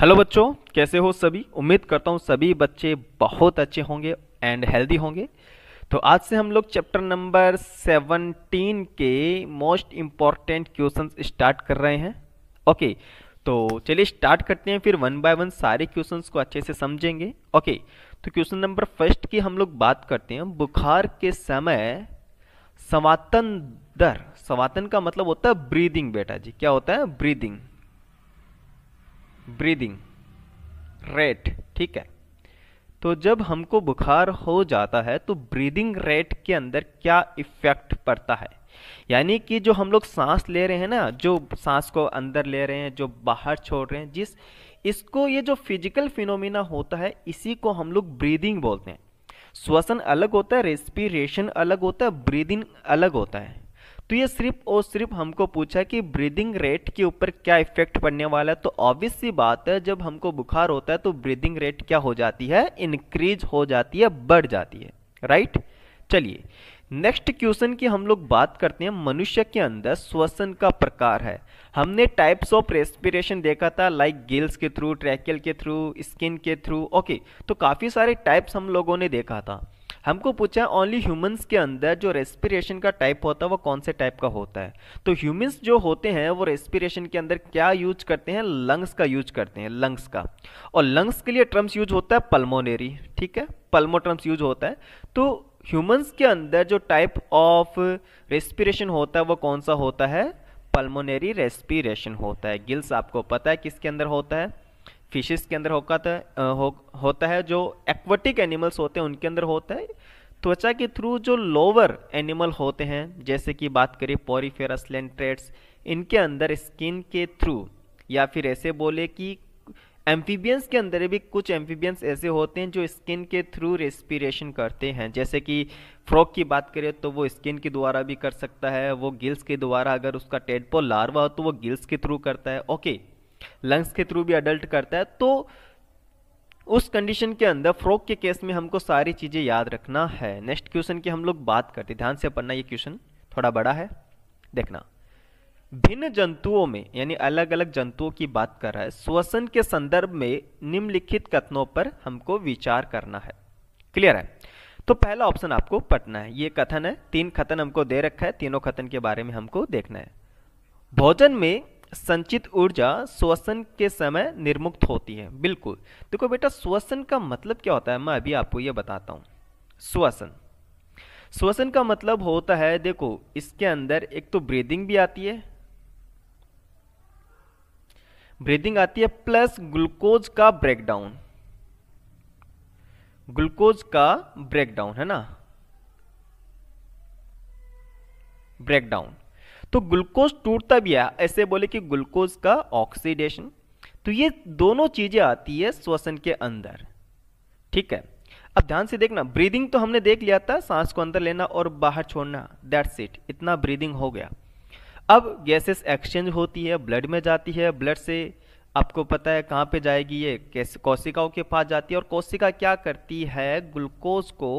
Hello बच्चों कैसे हो सभी उम्मीद करता हूँ सभी बच्चे बहुत अच्छे होंगे एंड हेल्दी होंगे तो आज से हम लोग चैप्टर नंबर 17 के मोस्ट इम्पॉर्टेंट क्वेश्चन स्टार्ट कर रहे हैं ओके तो चलिए स्टार्ट करते हैं फिर वन बाय वन सारे क्वेश्चंस को अच्छे से समझेंगे ओके तो क्वेश्चन नंबर फर्स्ट की हम लोग बात करते हैं बुखार के समय सवातन दर सवातन का मतलब होता है ब्रीदिंग बेटा जी क्या होता है ब्रीदिंग ब्रीदिंग रेट ठीक है तो जब हमको बुखार हो जाता है तो ब्रीदिंग रेट के अंदर क्या इफेक्ट पड़ता है यानी कि जो हम लोग सांस ले रहे हैं ना जो सांस को अंदर ले रहे हैं जो बाहर छोड़ रहे हैं जिस इसको ये जो फिजिकल फिनोमिना होता है इसी को हम लोग ब्रीदिंग बोलते हैं श्वसन अलग होता है रेस्पिरेशन अलग होता है ब्रीदिंग अलग होता है तो ये सिर्फ और सिर्फ हमको पूछा कि ब्रीदिंग रेट के ऊपर क्या इफेक्ट पड़ने वाला है तो ऑब्वियस सी बात है जब हमको बुखार होता है तो ब्रीदिंग रेट क्या हो जाती है इंक्रीज हो जाती है बढ़ जाती है राइट चलिए नेक्स्ट क्वेश्चन की हम लोग बात करते हैं मनुष्य के अंदर श्वसन का प्रकार है हमने टाइप्स ऑफ रेस्पिरेशन देखा था लाइक गिल्स के थ्रू ट्रैकल के थ्रू स्किन के थ्रू ओके तो काफ़ी सारे टाइप्स हम लोगों ने देखा था हमको पूछा ओनली ह्यूमंस के अंदर जो रेस्पिरेशन का टाइप होता है वो कौन से टाइप का होता है तो ह्यूमंस जो होते हैं वो रेस्पिरेशन के अंदर क्या यूज करते हैं लंग्स का यूज करते हैं लंग्स का और लंग्स के लिए ट्रम्स यूज होता है पल्मोनेरी ठीक है पल्मो ट्रम्स यूज होता है तो ह्यूमंस के अंदर जो टाइप ऑफ रेस्पिरेशन होता है वो कौन सा होता है पल्मोनेरी रेस्पिरेशन होता है गिल्स आपको पता है किसके अंदर होता है फिशेस के अंदर होता है हो, होता है जो एक्वाटिक एनिमल्स होते हैं उनके अंदर होता है त्वचा के थ्रू जो लोअर एनिमल होते हैं जैसे कि बात करें पोरीफेरस लेंट्रेट्स इनके अंदर स्किन के थ्रू या फिर ऐसे बोले कि एम्फीबियंस के अंदर भी कुछ एम्फीबियंस ऐसे होते हैं जो स्किन के थ्रू रेस्पिरेशन करते हैं जैसे कि फ्रॉक की बात करें तो वो स्किन के द्वारा भी कर सकता है वो गिल्स के द्वारा अगर उसका टेडपोल लार्वा हो तो वो गिल्स के थ्रू करता है ओके लंग्स के थ्रू भी अडल्ट करता है तो उस कंडीशन के अंदर फ्रॉक के केस में हमको सारी चीज़ें याद रखना है नेक्स्ट क्वेश्चन की हम लोग बात करते ध्यान से पढ़ना ये क्वेश्चन थोड़ा बड़ा है देखना भिन्न जंतुओं में यानी अलग अलग जंतुओं की बात कर रहा है श्वसन के संदर्भ में निम्नलिखित कथनों पर हमको विचार करना है क्लियर है तो पहला ऑप्शन आपको पढ़ना है ये कथन है तीन कथन हमको दे रखा है तीनों कथन के बारे में हमको देखना है भोजन में संचित ऊर्जा श्वसन के समय निर्मुक्त होती है बिल्कुल देखो बेटा श्वसन का मतलब क्या होता है मैं अभी आपको यह बताता हूँ श्वसन श्वसन का मतलब होता है देखो इसके अंदर एक तो ब्रीदिंग भी आती है ब्रीदिंग आती है प्लस ग्लूकोज का ब्रेकडाउन ग्लूकोज का ब्रेकडाउन है ना ब्रेकडाउन तो ग्लूकोज टूटता भी है ऐसे बोले कि ग्लूकोज का ऑक्सीडेशन तो ये दोनों चीजें आती है श्वसन के अंदर ठीक है अब ध्यान से देखना ब्रीदिंग तो हमने देख लिया था सांस को अंदर लेना और बाहर छोड़ना दैट्स इट इतना ब्रीदिंग हो गया अब गैसेस एक्सचेंज होती है ब्लड में जाती है ब्लड से आपको पता है कहाँ पे जाएगी ये कैसे कोशिकाओं के पास जाती है और कोशिका क्या करती है ग्लूकोज को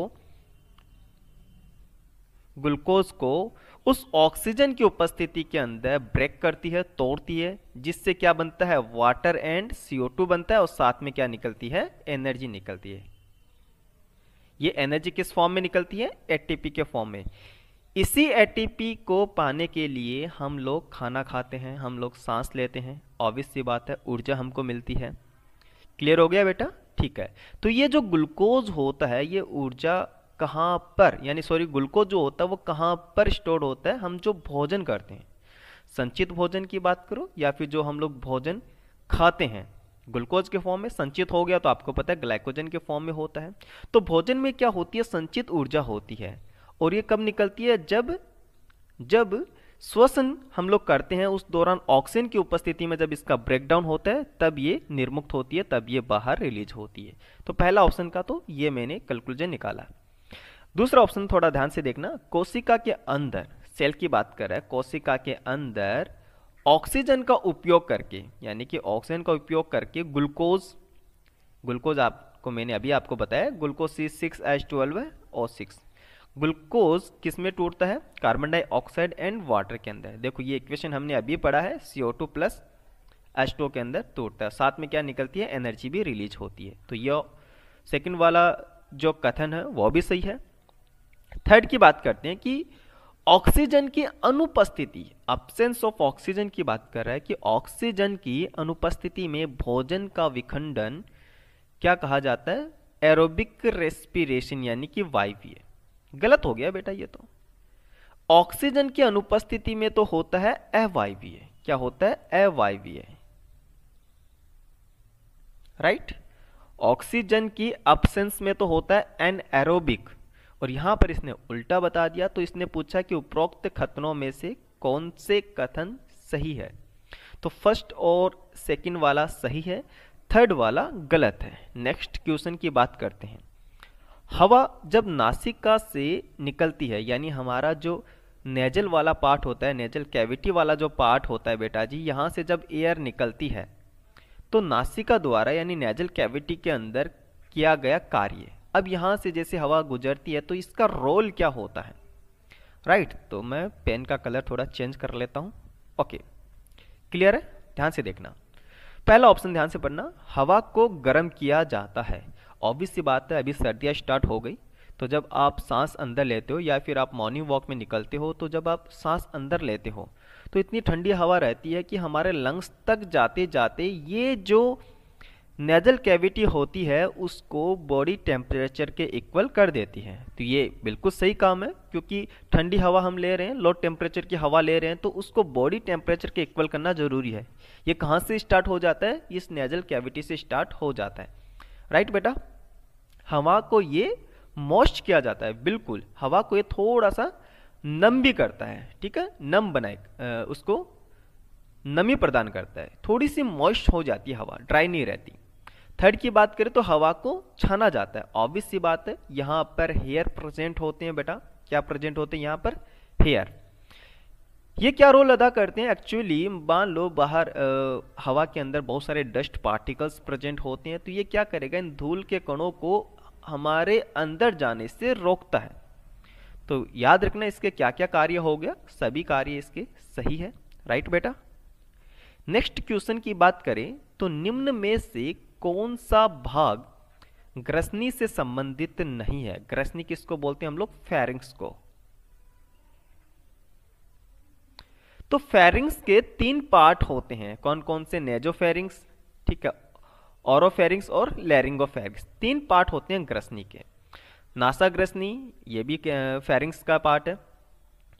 ग्लूकोज को उस ऑक्सीजन की उपस्थिति के अंदर ब्रेक करती है तोड़ती है जिससे क्या बनता है वाटर एंड टू बनता है और साथ में क्या निकलती है एनर्जी निकलती है ये एनर्जी किस फॉर्म में निकलती है एटीपी के फॉर्म में इसी एटीपी को पाने के लिए हम लोग खाना खाते हैं हम लोग सांस लेते हैं ऑब्वियस सी बात है ऊर्जा हमको मिलती है क्लियर हो गया बेटा ठीक है तो ये जो ग्लूकोज होता है ये ऊर्जा कहाँ पर यानी सॉरी ग्लूकोज जो होता है वो कहाँ पर स्टोर होता है हम जो भोजन करते हैं संचित भोजन की बात करो या फिर जो हम लोग भोजन खाते हैं ग्लूकोज के फॉर्म में संचित हो गया तो आपको पता है ग्लाइकोजन के फॉर्म में होता है तो भोजन में क्या होती है संचित ऊर्जा होती है और ये कब निकलती है जब जब श्वसन हम लोग करते हैं उस दौरान ऑक्सीजन की उपस्थिति में जब इसका ब्रेकडाउन होता है तब ये निर्मुक्त होती है तब ये बाहर रिलीज होती है तो पहला ऑप्शन का तो ये मैंने कैलकुलेशन निकाला दूसरा ऑप्शन थोड़ा ध्यान से देखना कोशिका के अंदर सेल की बात कर रहा है कोशिका के अंदर ऑक्सीजन का उपयोग करके यानी कि ऑक्सीजन का उपयोग करके ग्लूकोज ग्लूकोज आपको मैंने अभी आपको बताया glucose C six H twelve है ओ सिक्स ग्लूकोज किस में टूटता है कार्बन डाइऑक्साइड एंड वाटर के अंदर देखो ये इक्वेशन हमने अभी पढ़ा है O two plus H two के अंदर टूटता है साथ में क्या निकलती है एनर्जी भी रिलीज होती है तो यह सेकेंड वाला जो कथन है वो भी सही है थर्ड की बात करते हैं कि ऑक्सीजन की अनुपस्थिति अपसेंस ऑफ ऑक्सीजन की बात कर रहा है कि ऑक्सीजन की अनुपस्थिति में भोजन का विखंडन क्या कहा जाता है एरोबिक रेस्पिरेशन यानी कि वायवीय गलत हो गया बेटा ये तो ऑक्सीजन की अनुपस्थिति में तो होता है अवायवीय क्या होता है अवायवीय राइट ऑक्सीजन की अपसेंस में तो होता है एन एरोबिक और यहाँ पर इसने उल्टा बता दिया तो इसने पूछा कि उपरोक्त कथनों में से कौन से कथन सही है तो फर्स्ट और सेकंड वाला सही है थर्ड वाला गलत है नेक्स्ट क्वेश्चन की बात करते हैं हवा जब नासिका से निकलती है यानी हमारा जो नेजल वाला पार्ट होता है नेजल कैविटी वाला जो पार्ट होता है बेटा जी यहाँ से जब एयर निकलती है तो नासिका द्वारा यानी नेजल कैविटी के अंदर किया गया कार्य अब यहाँ से जैसे हवा गुजरती है तो इसका रोल क्या होता है राइट right, तो मैं पेन का कलर थोड़ा चेंज कर लेता हूँ ओके क्लियर है ध्यान से देखना पहला ऑप्शन ध्यान से पढ़ना हवा को गर्म किया जाता है ऑब्वियस सी बात है अभी सर्दियाँ स्टार्ट हो गई तो जब आप सांस अंदर लेते हो या फिर आप मॉर्निंग वॉक में निकलते हो तो जब आप सांस अंदर लेते हो तो इतनी ठंडी हवा रहती है कि हमारे लंग्स तक जाते जाते ये जो नेजल कैविटी होती है उसको बॉडी टेम्परेचर के इक्वल कर देती है तो ये बिल्कुल सही काम है क्योंकि ठंडी हवा हम ले रहे हैं लो टेम्परेचर की हवा ले रहे हैं तो उसको बॉडी टेम्परेचर के इक्वल करना ज़रूरी है ये कहाँ से स्टार्ट हो जाता है इस नेजल कैविटी से स्टार्ट हो जाता है राइट बेटा हवा को ये मोस्ट किया जाता है बिल्कुल हवा को ये थोड़ा सा नम भी करता है ठीक है नम बनाए उसको नमी प्रदान करता है थोड़ी सी मॉइस्ट हो जाती है हवा ड्राई नहीं रहती थर्ड की बात करें तो हवा को छाना जाता है ऑब्वियस सी बात है यहाँ पर हेयर प्रेजेंट होते हैं बेटा क्या प्रेजेंट होते हैं यहाँ पर हेयर ये क्या रोल अदा करते हैं एक्चुअली मान लो बाहर आ, हवा के अंदर बहुत सारे डस्ट पार्टिकल्स प्रेजेंट होते हैं तो ये क्या करेगा इन धूल के कणों को हमारे अंदर जाने से रोकता है तो याद रखना इसके क्या क्या कार्य हो गया सभी कार्य इसके सही है राइट बेटा नेक्स्ट क्वेश्चन की बात करें तो निम्न में से कौन सा भाग ग्रसनी से संबंधित नहीं है ग्रसनी किसको बोलते हैं हम लोग फेरिंग्स को तो फेरिंग्स के तीन पार्ट होते हैं कौन कौन से नेजो फेरिंग्स ठीक है ऑरोफेरिंग्स और लैरिंगो फेरिंग्स तीन पार्ट होते हैं ग्रसनी के नासा ग्रसनी ये भी फेरिंग्स का पार्ट है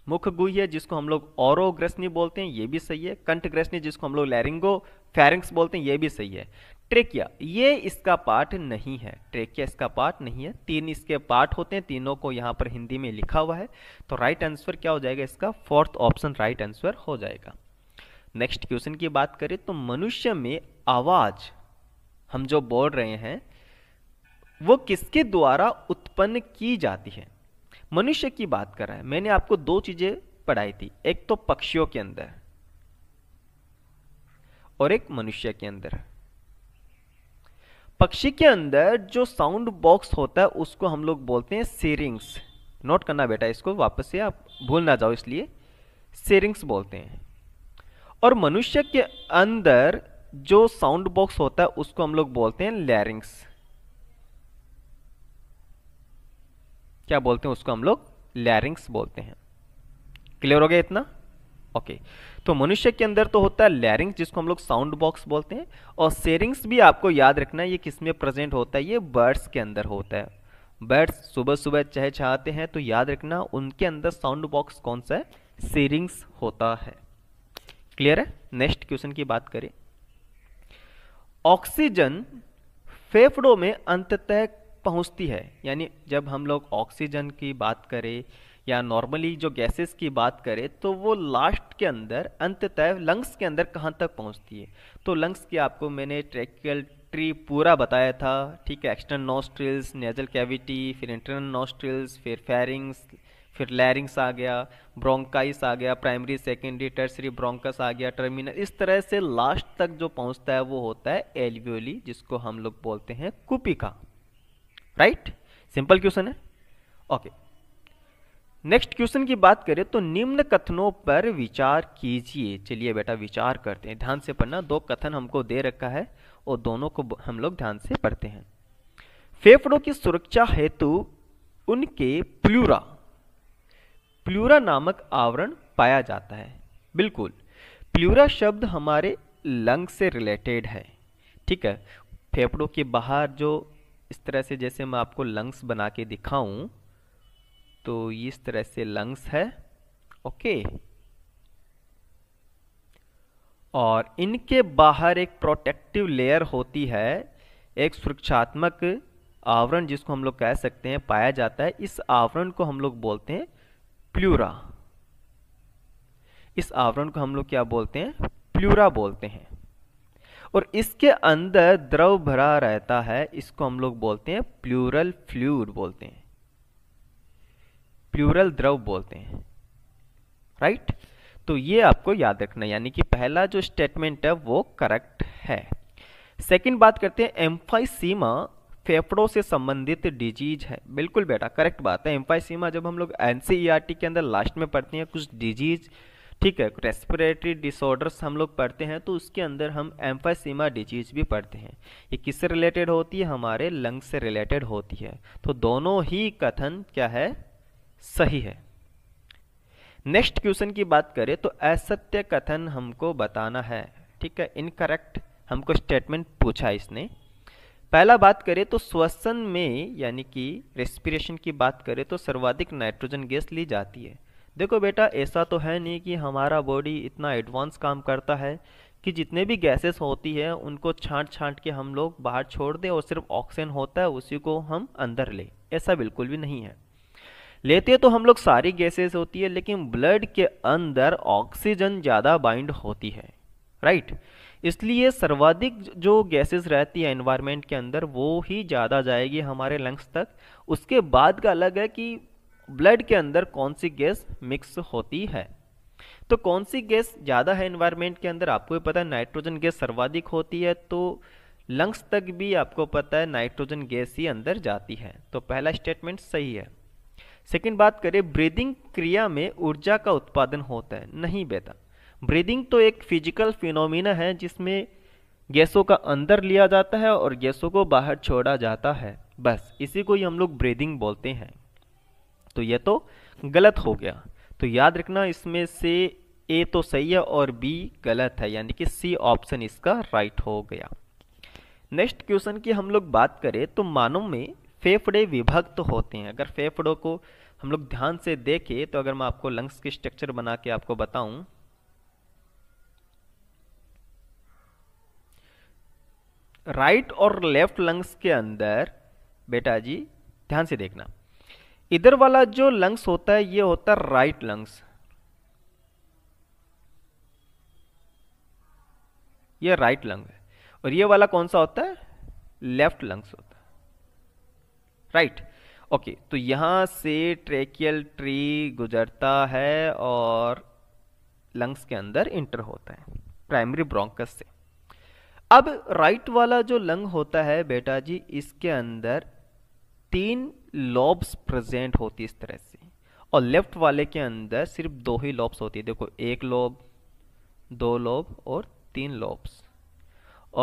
मुख गुह है जिसको हम लोग ओरोग्रसनी ग्रसनी बोलते हैं ये भी सही है कंठ ग्रसनी जिसको हम लोग लैरिंगो फेरिंग्स बोलते हैं ये भी सही है ट्रेकिया ये इसका पार्ट नहीं है ट्रेकिया इसका पार्ट नहीं है तीन इसके पार्ट होते हैं तीनों को यहाँ पर हिंदी में लिखा हुआ है तो राइट आंसर क्या हो जाएगा इसका फोर्थ ऑप्शन राइट आंसर हो जाएगा नेक्स्ट क्वेश्चन की बात करें तो मनुष्य में आवाज हम जो बोल रहे हैं वो किसके द्वारा उत्पन्न की जाती है मनुष्य की बात कर रहा है मैंने आपको दो चीजें पढ़ाई थी एक तो पक्षियों के अंदर और एक मनुष्य के अंदर पक्षी के अंदर जो साउंड बॉक्स होता है उसको हम लोग बोलते हैं सेरिंग्स नोट करना बेटा इसको वापस से आप भूल ना जाओ इसलिए सेरिंग्स बोलते हैं और मनुष्य के अंदर जो साउंड बॉक्स होता है उसको हम लोग बोलते हैं लैरिंग्स क्या बोलते हैं उसको हम लोग लैरिंग्स बोलते हैं क्लियर हो गया इतना ओके okay. तो मनुष्य के अंदर तो होता है लैरिंग्स जिसको हम लोग साउंड बॉक्स बोलते हैं और सेरिंग्स भी आपको याद रखना है ये किस में प्रेजेंट होता है ये बर्ड्स के अंदर होता है बर्ड्स सुबह सुबह चाहते हैं तो याद रखना उनके अंदर साउंड बॉक्स कौन सा है सेरिंग्स होता है क्लियर है नेक्स्ट क्वेश्चन की बात करें ऑक्सीजन फेफड़ों में अंततः पहुंचती है यानी जब हम लोग ऑक्सीजन की बात करें या नॉर्मली जो गैसेस की बात करें तो वो लास्ट के अंदर अंततः लंग्स के अंदर कहाँ तक पहुँचती है तो लंग्स की आपको मैंने ट्रैकियल ट्री पूरा बताया था ठीक है एक्सटर्नल नॉस्ट्रिल्स नेजल कैविटी फिर इंटरनल नॉस्ट्रिल्स फिर फेरिंग्स फिर लैरिंग्स आ गया ब्रोंकाइस आ गया प्राइमरी सेकेंडरी टर्सरी ब्रोंकस आ गया टर्मिनल इस तरह से लास्ट तक जो पहुंचता है वो होता है एलवियोली जिसको हम लोग बोलते हैं कुपिका राइट सिंपल क्वेश्चन है ओके okay. नेक्स्ट क्वेश्चन की बात करें तो निम्न कथनों पर विचार कीजिए चलिए बेटा विचार करते हैं ध्यान से पढ़ना दो कथन हमको दे रखा है और दोनों को हम लोग ध्यान से पढ़ते हैं फेफड़ों की सुरक्षा हेतु उनके प्लूरा प्लूरा नामक आवरण पाया जाता है बिल्कुल प्लूरा शब्द हमारे लंग से रिलेटेड है ठीक है फेफड़ों के बाहर जो इस तरह से जैसे मैं आपको लंग्स बना के दिखाऊं तो इस तरह से लंग्स है ओके और इनके बाहर एक प्रोटेक्टिव लेयर होती है एक सुरक्षात्मक आवरण जिसको हम लोग कह सकते हैं पाया जाता है इस आवरण को हम लोग बोलते हैं प्लूरा इस आवरण को हम लोग क्या बोलते हैं प्लूरा बोलते हैं और इसके अंदर द्रव भरा रहता है इसको हम लोग बोलते हैं प्लूरल फ्लूड बोलते हैं प्यूरल द्रव बोलते हैं राइट तो ये आपको याद रखना यानी कि पहला जो स्टेटमेंट है वो करेक्ट है सेकंड बात करते हैं एम्फाइसीमा फेफड़ों से संबंधित डिजीज है बिल्कुल बेटा करेक्ट बात है एम्फाइसीमा जब हम लोग एन e के अंदर लास्ट में पढ़ते हैं कुछ डिजीज ठीक है रेस्पिरेटरी डिसऑर्डर्स हम लोग पढ़ते हैं तो उसके अंदर हम एम्फाइसीमा डिजीज भी पढ़ते हैं ये किससे रिलेटेड होती है हमारे लंग्स से रिलेटेड होती है तो दोनों ही कथन क्या है सही है नेक्स्ट क्वेश्चन की बात करें तो असत्य कथन हमको बताना है ठीक है इनकरेक्ट हमको स्टेटमेंट पूछा इसने पहला बात करें तो श्वसन में यानी कि रेस्पिरेशन की बात करें तो सर्वाधिक नाइट्रोजन गैस ली जाती है देखो बेटा ऐसा तो है नहीं कि हमारा बॉडी इतना एडवांस काम करता है कि जितने भी गैसेस होती है उनको छांट छांट के हम लोग बाहर छोड़ दें और सिर्फ ऑक्सीजन होता है उसी को हम अंदर लें ऐसा बिल्कुल भी नहीं है लेते तो हम लोग सारी गैसेस होती है लेकिन ब्लड के अंदर ऑक्सीजन ज़्यादा बाइंड होती है राइट इसलिए सर्वाधिक जो गैसेस रहती है एनवायरनमेंट के अंदर वो ही ज़्यादा जाएगी हमारे लंग्स तक उसके बाद का अलग है कि ब्लड के अंदर कौन सी गैस मिक्स होती है तो कौन सी गैस ज़्यादा है एनवायरनमेंट के अंदर आपको भी पता है नाइट्रोजन गैस सर्वाधिक होती है तो लंग्स तक भी आपको पता है नाइट्रोजन गैस ही अंदर जाती है तो पहला स्टेटमेंट सही है सेकंड बात करें ब्रीदिंग क्रिया में ऊर्जा का उत्पादन होता है नहीं बेटा ब्रीदिंग तो एक फिजिकल फिनोमिना है जिसमें गैसों का अंदर लिया जाता है और गैसों को बाहर छोड़ा जाता है बस इसी को ही हम लोग ब्रीदिंग बोलते हैं तो यह तो गलत हो गया तो याद रखना इसमें से ए तो सही है और बी गलत है यानी कि सी ऑप्शन इसका राइट हो गया नेक्स्ट क्वेश्चन की हम लोग बात करें तो मानव में फेफड़े विभक्त होते हैं अगर फेफड़ों को हम लोग ध्यान से देखें तो अगर मैं आपको लंग्स की स्ट्रक्चर बना के आपको बताऊं राइट और लेफ्ट लंग्स के अंदर बेटा जी ध्यान से देखना इधर वाला जो लंग्स होता है ये होता है राइट लंग्स ये राइट लंग है और ये वाला कौन सा होता है लेफ्ट लंग्स होता है राइट ओके तो यहाँ से ट्रेकियल ट्री गुजरता है और लंग्स के अंदर इंटर होता है प्राइमरी ब्रोंकस से अब राइट वाला जो लंग होता है बेटा जी इसके अंदर तीन लॉब्स प्रेजेंट होती है इस तरह से और लेफ्ट वाले के अंदर सिर्फ दो ही लॉब्स होती है देखो एक लॉब दो लॉब और तीन लॉब्स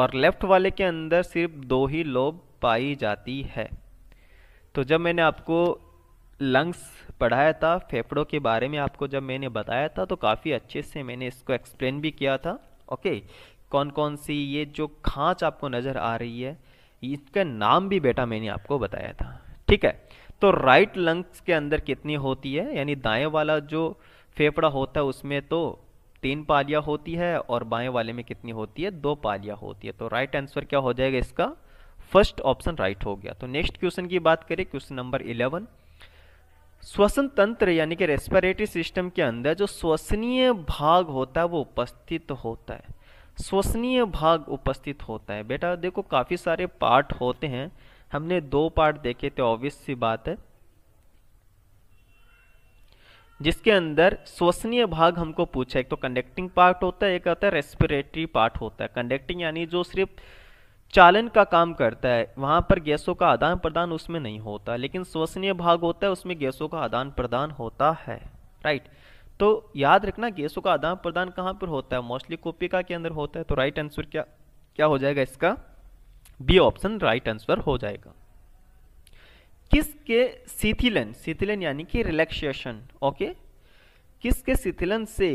और लेफ्ट वाले के अंदर सिर्फ दो ही लॉब पाई जाती है तो जब मैंने आपको लंग्स पढ़ाया था फेफड़ों के बारे में आपको जब मैंने बताया था तो काफ़ी अच्छे से मैंने इसको एक्सप्लेन भी किया था ओके कौन कौन सी ये जो खाँच आपको नज़र आ रही है इसका नाम भी बेटा मैंने आपको बताया था ठीक है तो राइट लंग्स के अंदर कितनी होती है यानी दाएँ वाला जो फेफड़ा होता है उसमें तो तीन पालियाँ होती है और बाएँ वाले में कितनी होती है दो पालियाँ होती है तो राइट आंसर क्या हो जाएगा इसका फर्स्ट ऑप्शन राइट हो गया तो नेक्स्ट क्वेश्चन की बात करें क्वेश्चन नंबर इलेवन श्वसन तंत्र यानी कि रेस्पिरेटरी सिस्टम के अंदर जो श्वसनीय भाग होता है वो उपस्थित होता है श्वसनीय भाग उपस्थित होता है बेटा देखो काफ़ी सारे पार्ट होते हैं हमने दो पार्ट देखे थे ऑब्वियस सी बात है जिसके अंदर श्वसनीय भाग हमको पूछा एक तो कंडक्टिंग पार्ट होता है एक होता है रेस्पिरेटरी पार्ट होता है कंडक्टिंग यानी जो सिर्फ चालन का काम करता है वहाँ पर गैसों का आदान प्रदान उसमें नहीं होता लेकिन श्वसनीय भाग होता है उसमें गैसों का आदान प्रदान होता है राइट तो याद रखना गैसों का आदान प्रदान कहाँ पर होता है मोस्टली कोपिका के अंदर होता है तो राइट आंसर क्या क्या हो जाएगा इसका बी ऑप्शन राइट आंसर हो जाएगा किसके शिथिलन शिथिलन यानी कि रिलैक्सेशन ओके किसके शिथिलन से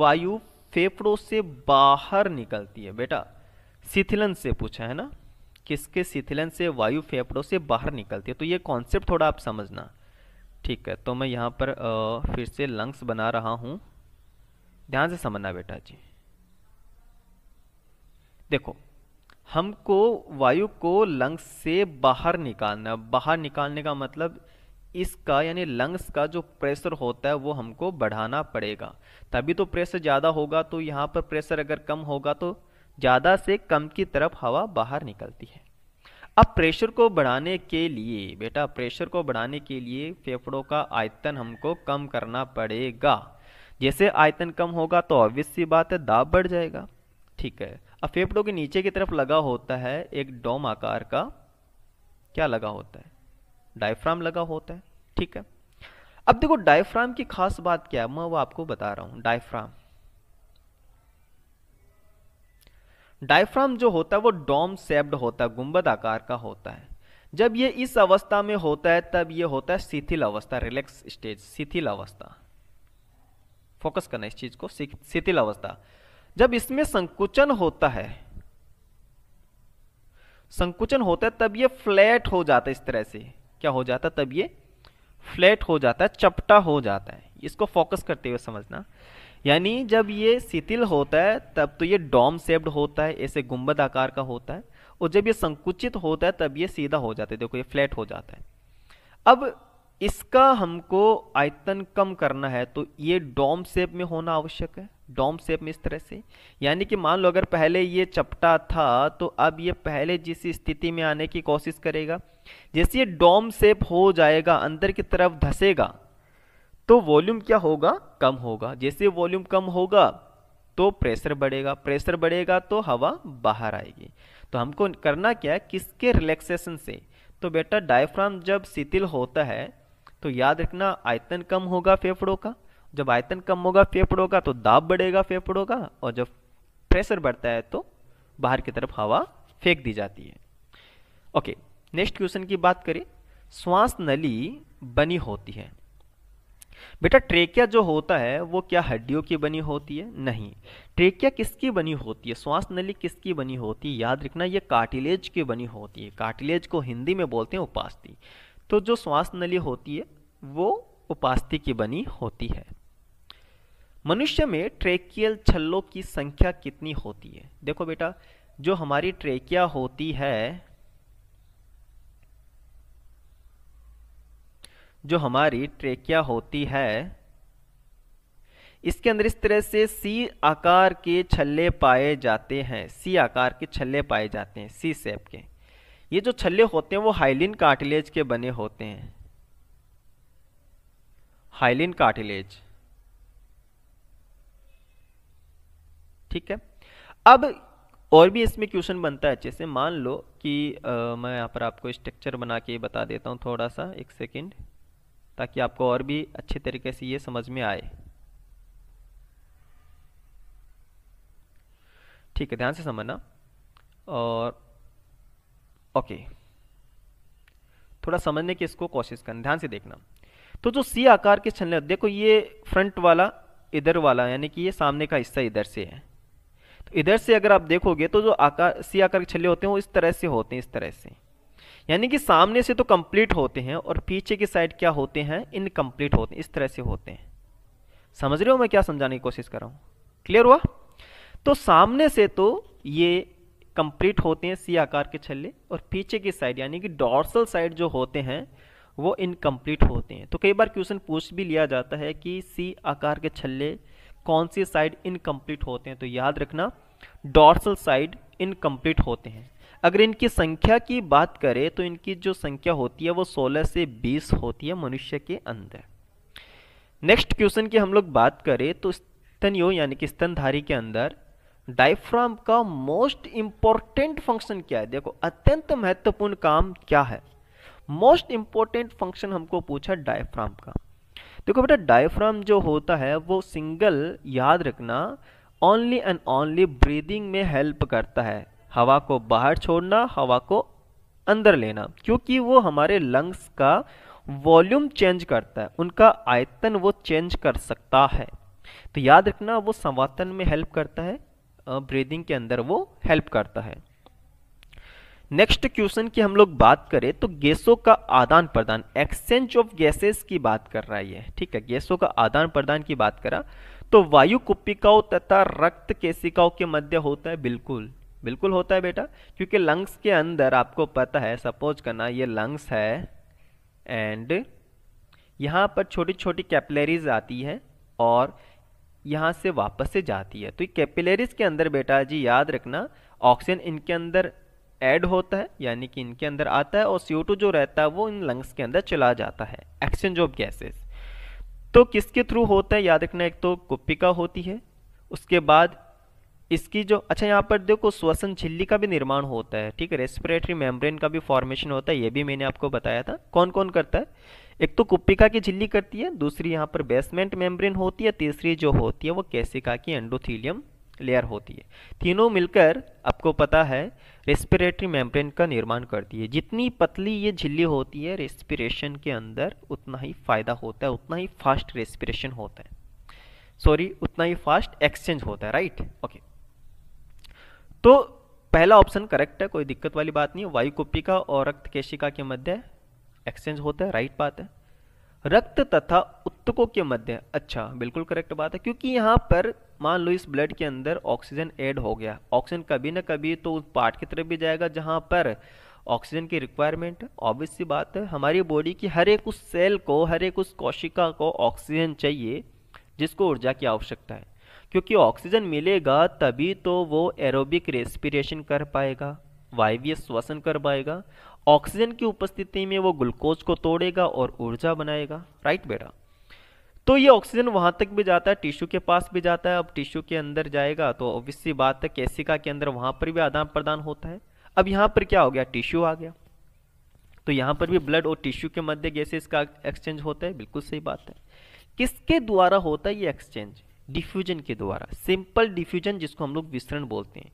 वायु फेफड़ों से बाहर निकलती है बेटा शिथिलन से पूछा है ना किसके शिथिलन से वायु फेफड़ों से बाहर निकलती है तो ये कॉन्सेप्ट थोड़ा आप समझना ठीक है तो मैं यहाँ पर आ, फिर से लंग्स बना रहा हूँ ध्यान से समझना बेटा जी देखो हमको वायु को लंग्स से बाहर निकालना बाहर निकालने का मतलब इसका यानी लंग्स का जो प्रेशर होता है वो हमको बढ़ाना पड़ेगा तभी तो प्रेशर ज़्यादा होगा तो यहाँ पर प्रेशर अगर कम होगा तो ज़्यादा से कम की तरफ हवा बाहर निकलती है अब प्रेशर को बढ़ाने के लिए बेटा प्रेशर को बढ़ाने के लिए फेफड़ों का आयतन हमको कम करना पड़ेगा जैसे आयतन कम होगा तो ऑब्वियस सी बात है दाब बढ़ जाएगा ठीक है अब फेफड़ों के नीचे की तरफ लगा होता है एक डोम आकार का क्या लगा होता है डायफ्राम लगा होता है ठीक है अब देखो डायफ्राम की खास बात क्या है मैं वो आपको बता रहा हूँ डायफ्राम डायफ्राम जो होता है वो डोम सेप्ड होता है गुंबद आकार का होता है जब ये इस अवस्था में होता है तब ये होता है शिथिल अवस्था रिलैक्स स्टेज शिथिल अवस्था फोकस करना इस चीज को शिथिल अवस्था जब इसमें संकुचन होता है संकुचन होता है तब ये फ्लैट हो जाता है इस तरह से क्या हो जाता है तब ये फ्लैट हो जाता है चपटा हो जाता है इसको फोकस करते हुए समझना यानी जब ये शिथिल होता है तब तो ये डॉम सेप्ड होता है ऐसे गुंबद आकार का होता है और जब ये संकुचित होता है तब ये सीधा हो जाता है देखो ये फ्लैट हो जाता है अब इसका हमको आयतन कम करना है तो ये डॉम सेप में होना आवश्यक है डॉम सेप में इस तरह से यानी कि मान लो अगर पहले ये चपटा था तो अब ये पहले जिस स्थिति में आने की कोशिश करेगा जैसे ये डॉम सेप हो जाएगा अंदर की तरफ धसेगा तो वॉल्यूम क्या होगा कम होगा जैसे वॉल्यूम कम होगा तो प्रेशर बढ़ेगा प्रेशर बढ़ेगा तो हवा बाहर आएगी तो हमको करना क्या है किसके रिलैक्सेशन से तो बेटा डायफ्राम जब शिथिल होता है तो याद रखना आयतन कम होगा फेफड़ों का जब आयतन कम होगा फेफड़ों का तो दाब बढ़ेगा फेफड़ों का और जब प्रेशर बढ़ता है तो बाहर की तरफ हवा फेंक दी जाती है ओके नेक्स्ट क्वेश्चन की बात करें श्वास नली बनी होती है बेटा ट्रेकिया जो होता है वो क्या हड्डियों की बनी होती है नहीं ट्रेकिया किसकी बनी होती है श्वास नली किसकी बनी होती है याद रखना ये कार्टिलेज की बनी होती है कार्टिलेज को हिंदी में बोलते हैं उपास्थि तो जो श्वास नली होती है वो उपास्थि की बनी होती है मनुष्य में ट्रेकियल छल्लों की संख्या कितनी होती है देखो बेटा जो हमारी ट्रेकिया होती है जो हमारी ट्रेकिया होती है इसके अंदर इस तरह से सी आकार के छल्ले पाए जाते हैं सी आकार के छल्ले पाए जाते हैं सी सेप के ये जो छल्ले होते हैं वो हाइलिन कार्टिलेज के बने होते हैं हाइलिन कार्टिलेज ठीक है अब और भी इसमें क्वेश्चन बनता है अच्छे से मान लो कि आ, मैं यहां पर आपको स्ट्रक्चर बना के बता देता हूं थोड़ा सा एक सेकेंड ताकि आपको और भी अच्छे तरीके से ये समझ में आए ठीक है ध्यान से समझना और ओके थोड़ा समझने की इसको कोशिश करना ध्यान से देखना तो जो सी आकार के छल देखो ये फ्रंट वाला इधर वाला यानी कि ये सामने का हिस्सा इधर से है तो इधर से अगर आप देखोगे तो जो आकार सी आकार के छल्ले होते हैं वो इस तरह से होते हैं इस तरह से यानी कि सामने से तो कंप्लीट होते हैं और पीछे की साइड क्या होते हैं इनकम्प्लीट होते हैं इस तरह से होते हैं समझ रहे हो मैं क्या समझाने की कोशिश कर रहा हूँ क्लियर हुआ तो सामने से तो ये कंप्लीट होते हैं सी आकार के छल्ले और पीछे की साइड यानी कि डॉर्सल साइड जो होते हैं वो इनकम्प्लीट होते हैं तो कई बार क्वेश्चन पूछ भी लिया जाता है कि सी आकार के छल्ले कौन सी साइड इनकम्प्लीट होते हैं तो याद रखना डॉर्सल साइड इनकम्प्लीट होते हैं अगर इनकी संख्या की बात करें तो इनकी जो संख्या होती है वो 16 से 20 होती है मनुष्य के अंदर नेक्स्ट क्वेश्चन की हम लोग बात करें तो स्तनियो यानी कि स्तनधारी के अंदर डायफ्राम का मोस्ट इंपॉर्टेंट फंक्शन क्या है देखो अत्यंत महत्वपूर्ण काम क्या है मोस्ट इंपॉर्टेंट फंक्शन हमको पूछा डायफ्राम का देखो बेटा डायफ्राम जो होता है वो सिंगल याद रखना ओनली एंड ओनली ब्रीदिंग में हेल्प करता है हवा को बाहर छोड़ना हवा को अंदर लेना क्योंकि वो हमारे लंग्स का वॉल्यूम चेंज करता है उनका आयतन वो चेंज कर सकता है तो याद रखना वो संवातन में हेल्प करता है ब्रीदिंग के अंदर वो हेल्प करता है नेक्स्ट क्वेश्चन की हम लोग बात करें तो गैसों का आदान प्रदान एक्सचेंज ऑफ गैसेस की बात कर रहा है ये ठीक है गैसों का आदान प्रदान की बात करा तो वायु कुपिकाओं तथा रक्त केसिकाओं के मध्य होता है बिल्कुल बिल्कुल होता है बेटा क्योंकि लंग्स के अंदर आपको पता है सपोज करना ये लंग्स है एंड यहाँ पर छोटी छोटी कैपिलरीज आती हैं और यहाँ से वापस से जाती है तो ये कैपिलरीज के अंदर बेटा जी याद रखना ऑक्सीजन इनके अंदर ऐड होता है यानी कि इनके अंदर आता है और CO2 जो रहता है वो इन लंग्स के अंदर चला जाता है एक्सचेंज ऑफ गैसेस तो किसके थ्रू होता है याद रखना एक तो कुप्पिका होती है उसके बाद इसकी जो अच्छा यहाँ पर देखो श्वसन झिल्ली का भी निर्माण होता है ठीक है रेस्पिरेटरी मेम्ब्रेन का भी फॉर्मेशन होता है ये भी मैंने आपको बताया था कौन कौन करता है एक तो कुप्पिका की झिल्ली करती है दूसरी यहाँ पर बेसमेंट मेम्ब्रेन होती है तीसरी जो होती है वो कैसिका की एंडोथीलियम लेयर होती है तीनों मिलकर आपको पता है रेस्पिरेटरी मेम्ब्रेन का निर्माण करती है जितनी पतली ये झिल्ली होती है रेस्पिरेशन के अंदर उतना ही फ़ायदा होता है उतना ही फास्ट रेस्पिरेशन होता है सॉरी उतना ही फास्ट एक्सचेंज होता है राइट ओके तो पहला ऑप्शन करेक्ट है कोई दिक्कत वाली बात नहीं है वायु कुपिका और रक्त केशिका के मध्य एक्सचेंज होता है राइट बात है रक्त तथा उत्तकों के मध्य अच्छा बिल्कुल करेक्ट बात है क्योंकि यहाँ पर मान लो इस ब्लड के अंदर ऑक्सीजन ऐड हो गया ऑक्सीजन कभी ना कभी तो उस पार्ट की तरफ भी जाएगा जहाँ पर ऑक्सीजन की रिक्वायरमेंट ऑब्वियस सी बात है हमारी बॉडी की हर एक उस सेल को हर एक उस कोशिका को ऑक्सीजन चाहिए जिसको ऊर्जा की आवश्यकता है क्योंकि ऑक्सीजन मिलेगा तभी तो वो एरोबिक रेस्पिरेशन कर पाएगा वायव्य श्वसन कर पाएगा ऑक्सीजन की उपस्थिति में वो ग्लूकोज को तोड़ेगा और ऊर्जा बनाएगा राइट बेटा तो ये ऑक्सीजन वहाँ तक भी जाता है टिश्यू के पास भी जाता है अब टिश्यू के अंदर जाएगा तो ऑब्वियसली बात है कैसिका के अंदर वहाँ पर भी आदान प्रदान होता है अब यहाँ पर क्या हो गया टिश्यू आ गया तो यहाँ पर भी ब्लड और टिश्यू के मध्य गैसेज का एक्सचेंज होता है बिल्कुल सही बात है किसके द्वारा होता है ये एक्सचेंज डिफ्यूजन के द्वारा सिंपल डिफ्यूजन जिसको हम लोग विसरण बोलते हैं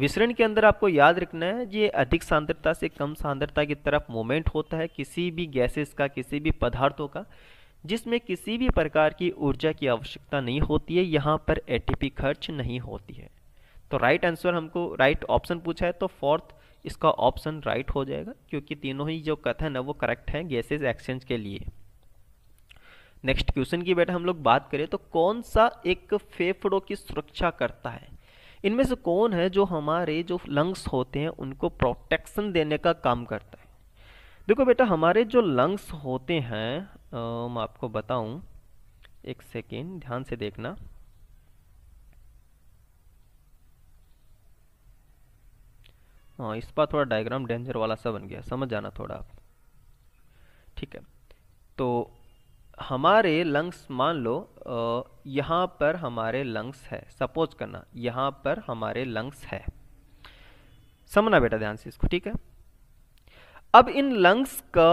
विसरण के अंदर आपको याद रखना है ये अधिक सांद्रता से कम सांद्रता की तरफ मोमेंट होता है किसी भी गैसेस का किसी भी पदार्थों का जिसमें किसी भी प्रकार की ऊर्जा की आवश्यकता नहीं होती है यहाँ पर ए खर्च नहीं होती है तो राइट आंसर हमको राइट ऑप्शन पूछा है तो फोर्थ इसका ऑप्शन राइट हो जाएगा क्योंकि तीनों ही जो कथन है वो करेक्ट है गैसेज एक्सचेंज के लिए नेक्स्ट क्वेश्चन की बेटा हम लोग बात करें तो कौन सा एक फेफड़ों की सुरक्षा करता है इनमें से कौन है जो हमारे जो लंग्स होते हैं उनको प्रोटेक्शन देने का काम करता है देखो बेटा हमारे जो लंग्स होते हैं आ, मैं आपको बताऊं एक सेकेंड ध्यान से देखना हाँ इस बार थोड़ा डायग्राम डेंजर वाला सा बन गया समझ जाना थोड़ा आप ठीक है तो हमारे लंग्स मान लो यहाँ पर हमारे लंग्स है सपोज करना यहाँ पर हमारे लंग्स है समझना बेटा ध्यान से इसको ठीक है अब इन लंग्स का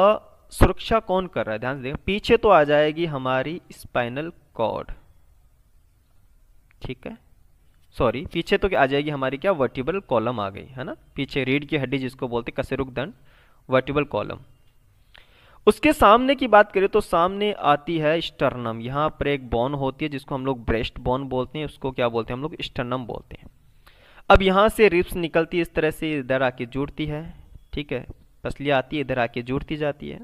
सुरक्षा कौन कर रहा है ध्यान से देखें पीछे तो आ जाएगी हमारी स्पाइनल कॉर्ड ठीक है सॉरी पीछे तो क्या आ जाएगी हमारी क्या वर्टिबल कॉलम आ गई है ना पीछे रीढ़ की हड्डी जिसको बोलते कसेरुक दंड वर्टिबल कॉलम उसके सामने की बात करें तो सामने आती है स्टर्नम यहाँ पर एक बोन होती है जिसको हम लोग ब्रेस्ट बोन बोलते हैं उसको क्या बोलते हैं हम लोग स्टर्नम बोलते हैं अब यहाँ से रिप्स निकलती है इस तरह से इधर आके जुड़ती है ठीक है पसलियाँ आती है इधर आके जुड़ती जाती है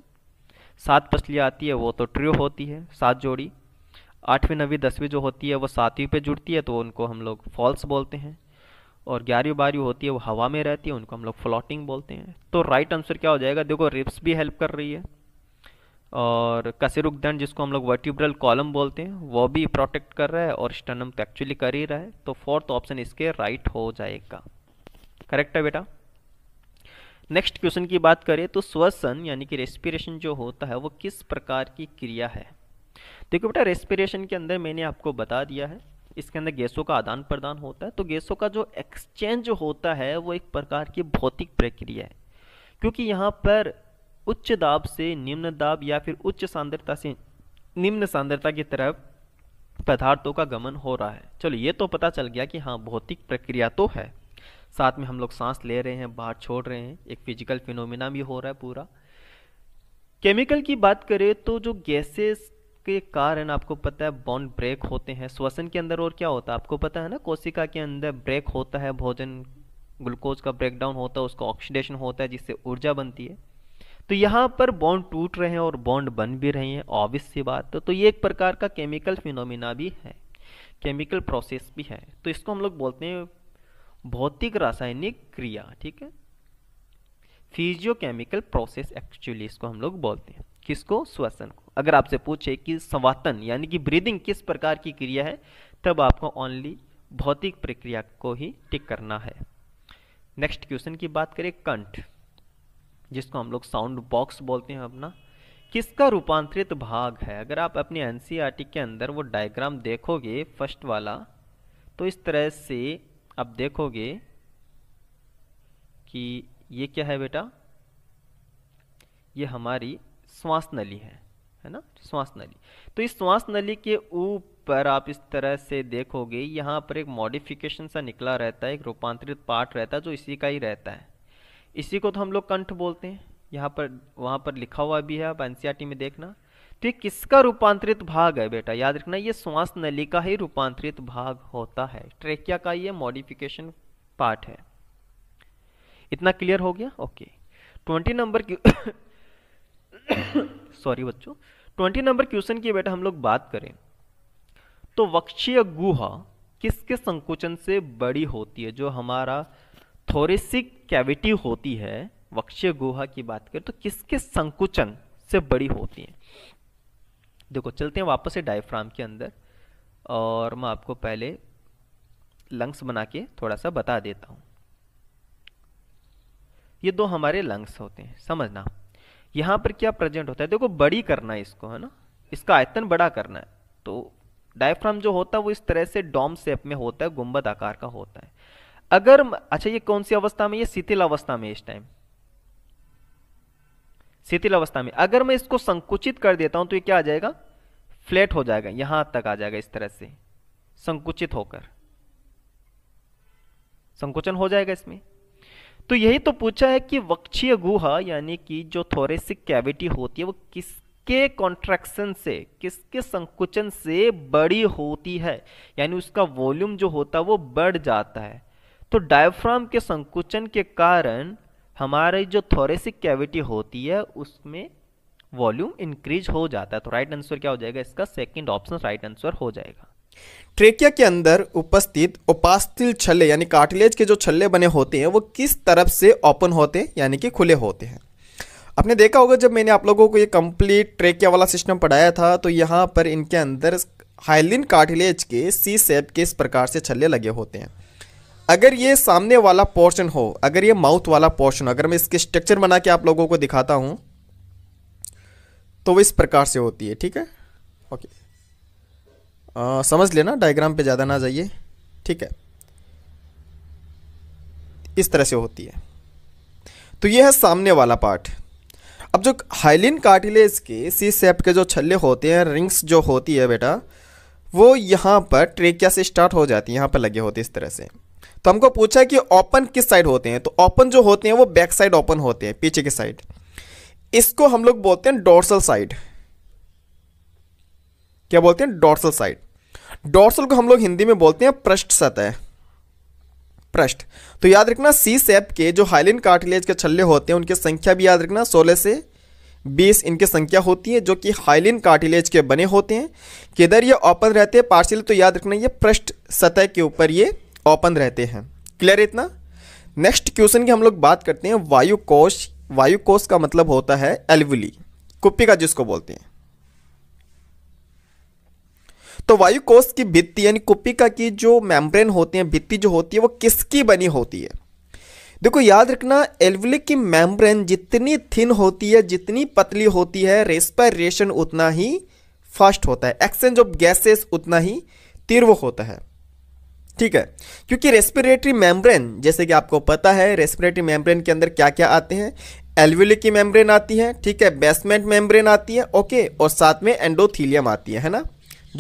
सात पसलियाँ आती है वो तो ट्रियो होती है सात जोड़ी आठवीं नवीं दसवीं जो होती है वो सातवीं पे जुड़ती है तो उनको हम लोग फॉल्स बोलते हैं और ग्यारहवीं बारहवीं होती है वो हवा में रहती है उनको हम लोग फ्लोटिंग बोलते हैं तो राइट आंसर क्या हो जाएगा देखो रिप्स भी हेल्प कर रही है और कसेरुगदन जिसको हम लोग वर्टिब्रल कॉलम बोलते हैं वो भी प्रोटेक्ट कर रहा है और स्टनम तो एक्चुअली कर ही रहा है तो फोर्थ ऑप्शन इसके राइट हो जाएगा करेक्ट है बेटा नेक्स्ट क्वेश्चन की बात करें तो श्वसन यानी कि रेस्पिरेशन जो होता है वो किस प्रकार की क्रिया है देखो बेटा रेस्पिरेशन के अंदर मैंने आपको बता दिया है इसके अंदर गैसों का आदान प्रदान होता है तो गैसों का जो एक्सचेंज होता है वो एक प्रकार की भौतिक प्रक्रिया है क्योंकि यहाँ पर उच्च दाब से निम्न दाब या फिर उच्च सांद्रता से निम्न सांद्रता की तरफ पदार्थों का गमन हो रहा है चलो ये तो पता चल गया कि हाँ भौतिक प्रक्रिया तो है साथ में हम लोग सांस ले रहे हैं बाहर छोड़ रहे हैं एक फिजिकल फिनोमिना भी हो रहा है पूरा केमिकल की बात करें तो जो गैसेस के कारण आपको पता है बॉन्ड ब्रेक होते हैं श्वसन के अंदर और क्या होता है आपको पता है ना कोशिका के अंदर ब्रेक होता है भोजन ग्लूकोज का ब्रेकडाउन होता है उसका ऑक्सीडेशन होता है जिससे ऊर्जा बनती है तो यहाँ पर बॉन्ड टूट रहे हैं और बॉन्ड बन भी रहे हैं ऑबिस सी बात तो ये एक प्रकार का केमिकल फिनोमिना भी है केमिकल प्रोसेस भी है तो इसको हम लोग बोलते हैं भौतिक रासायनिक क्रिया ठीक है फिजियोकेमिकल प्रोसेस एक्चुअली इसको हम लोग बोलते हैं किसको श्वसन को अगर आपसे पूछे कि संवातन यानी कि ब्रीदिंग किस प्रकार की क्रिया है तब आपको ओनली भौतिक प्रक्रिया को ही टिक करना है नेक्स्ट क्वेश्चन की बात करें कंठ जिसको हम लोग साउंड बॉक्स बोलते हैं अपना किसका रूपांतरित भाग है अगर आप अपने एन e के अंदर वो डायग्राम देखोगे फर्स्ट वाला तो इस तरह से आप देखोगे कि ये क्या है बेटा ये हमारी श्वास नली है है ना श्वास नली तो इस श्वास नली के ऊपर आप इस तरह से देखोगे यहाँ पर एक मॉडिफिकेशन सा निकला रहता है एक रूपांतरित पार्ट रहता है जो इसी का ही रहता है इसी को तो हम लोग कंठ बोलते हैं यहाँ पर वहाँ पर लिखा हुआ भी है आप एनसीईआरटी में देखना तो ये किसका रूपांतरित भाग है बेटा याद रखना ये श्वास नली का ही रूपांतरित भाग होता है ट्रेकिया का ये मॉडिफिकेशन पार्ट है इतना क्लियर हो गया ओके ट्वेंटी नंबर सॉरी बच्चों ट्वेंटी नंबर क्वेश्चन की बेटा हम लोग बात करें तो वक्षीय गुहा किसके संकुचन से बड़ी होती है जो हमारा थोरेसिक कैविटी होती है वक्षीय गुहा की बात करें तो किसके संकुचन से बड़ी होती है देखो चलते हैं वापस से डायफ्राम के अंदर और मैं आपको पहले लंग्स बना के थोड़ा सा बता देता हूं ये दो हमारे लंग्स होते हैं समझना यहां पर क्या प्रेजेंट होता है देखो बड़ी करना है इसको है ना इसका आयतन बड़ा करना है तो डायफ्राम जो होता है वो इस तरह से डॉम शेप में होता है गुंबद आकार का होता है अगर अच्छा ये कौन सी अवस्था में ये शिथिल अवस्था में इस टाइम शिथिल अवस्था में अगर मैं इसको संकुचित कर देता हूं तो ये क्या आ जाएगा फ्लैट हो जाएगा यहां तक आ जाएगा इस तरह से संकुचित होकर संकुचन हो जाएगा इसमें तो यही तो पूछा है कि वक्षीय गुहा यानी कि जो थोरेसिक कैविटी होती है वो किसके कॉन्ट्रैक्शन से किसके संकुचन से बड़ी होती है यानी उसका वॉल्यूम जो होता है वो बढ़ जाता है तो डायफ्राम के संकुचन के कारण हमारी जो थोरेसिक कैविटी होती है उसमें वॉल्यूम इंक्रीज हो जाता है तो राइट आंसर क्या हो जाएगा इसका सेकंड ऑप्शन राइट आंसर हो जाएगा ट्रेकिया के अंदर उपस्थित उपास्थिल छल्ले यानी कार्टिलेज के जो छल्ले बने होते हैं वो किस तरफ से ओपन होते हैं यानी कि खुले होते हैं आपने देखा होगा जब मैंने आप लोगों को ये कंप्लीट ट्रेकिया वाला सिस्टम पढ़ाया था तो यहाँ पर इनके अंदर हाइलिन कार्टिलेज के सी सेप के इस प्रकार से छल्ले लगे होते हैं अगर ये सामने वाला पोर्शन हो अगर ये माउथ वाला पोर्शन अगर मैं इसके स्ट्रक्चर बना के आप लोगों को दिखाता हूं तो वो इस प्रकार से होती है ठीक है ओके आ, समझ लेना डायग्राम पे ज़्यादा ना जाइए ठीक है इस तरह से होती है तो ये है सामने वाला पार्ट अब जो हाइलिन कार्टिलेज के सी सेप के जो छल्ले होते हैं रिंग्स जो होती है बेटा वो यहाँ पर ट्रेकिया से स्टार्ट हो जाती है यहाँ पर लगे होते इस तरह से तो हमको पूछा कि ओपन किस साइड होते हैं तो ओपन जो होते हैं वो बैक साइड ओपन होते हैं पीछे की साइड इसको हम लोग बोलते हैं डोर्सल साइड क्या बोलते हैं डोर्सल साइड डोर्सल को हम लोग हिंदी में बोलते हैं पृष्ठ सतह पृष्ठ तो याद रखना सी सेप के जो हाइलिन कार्टिलेज के छल्ले होते हैं उनकी संख्या भी याद रखना सोलह से बीस इनकी संख्या होती है जो कि हाइलिन कार्टिलेज के बने होते हैं किधर ये ओपन रहते हैं पार्शियल तो याद रखना ये पृष्ठ सतह के ऊपर ये ओपन रहते हैं क्लियर इतना नेक्स्ट क्वेश्चन की हम लोग बात करते हैं वायु वायुकोश वायु का मतलब होता है कुप्पी का जिसको बोलते हैं तो वायु कोश की भित्ति यानी कुप्पिका की जो मेम्ब्रेन होती है भित्ति जो होती है वो किसकी बनी होती है देखो याद रखना एल्वुली की मेम्ब्रेन जितनी थिन होती है जितनी पतली होती है रेस्पायरेशन उतना ही फास्ट होता है एक्सचेंज ऑफ गैसेस उतना ही तीव्र होता है ठीक है क्योंकि रेस्पिरेटरी मेम्ब्रेन जैसे कि आपको पता है रेस्पिरेटरी मेम्ब्रेन के अंदर क्या क्या आते हैं एल्विली की मेम्ब्रेन आती है ठीक है बेसमेंट मेम्ब्रेन आती है ओके और साथ में एंडोथीलियम आती है है ना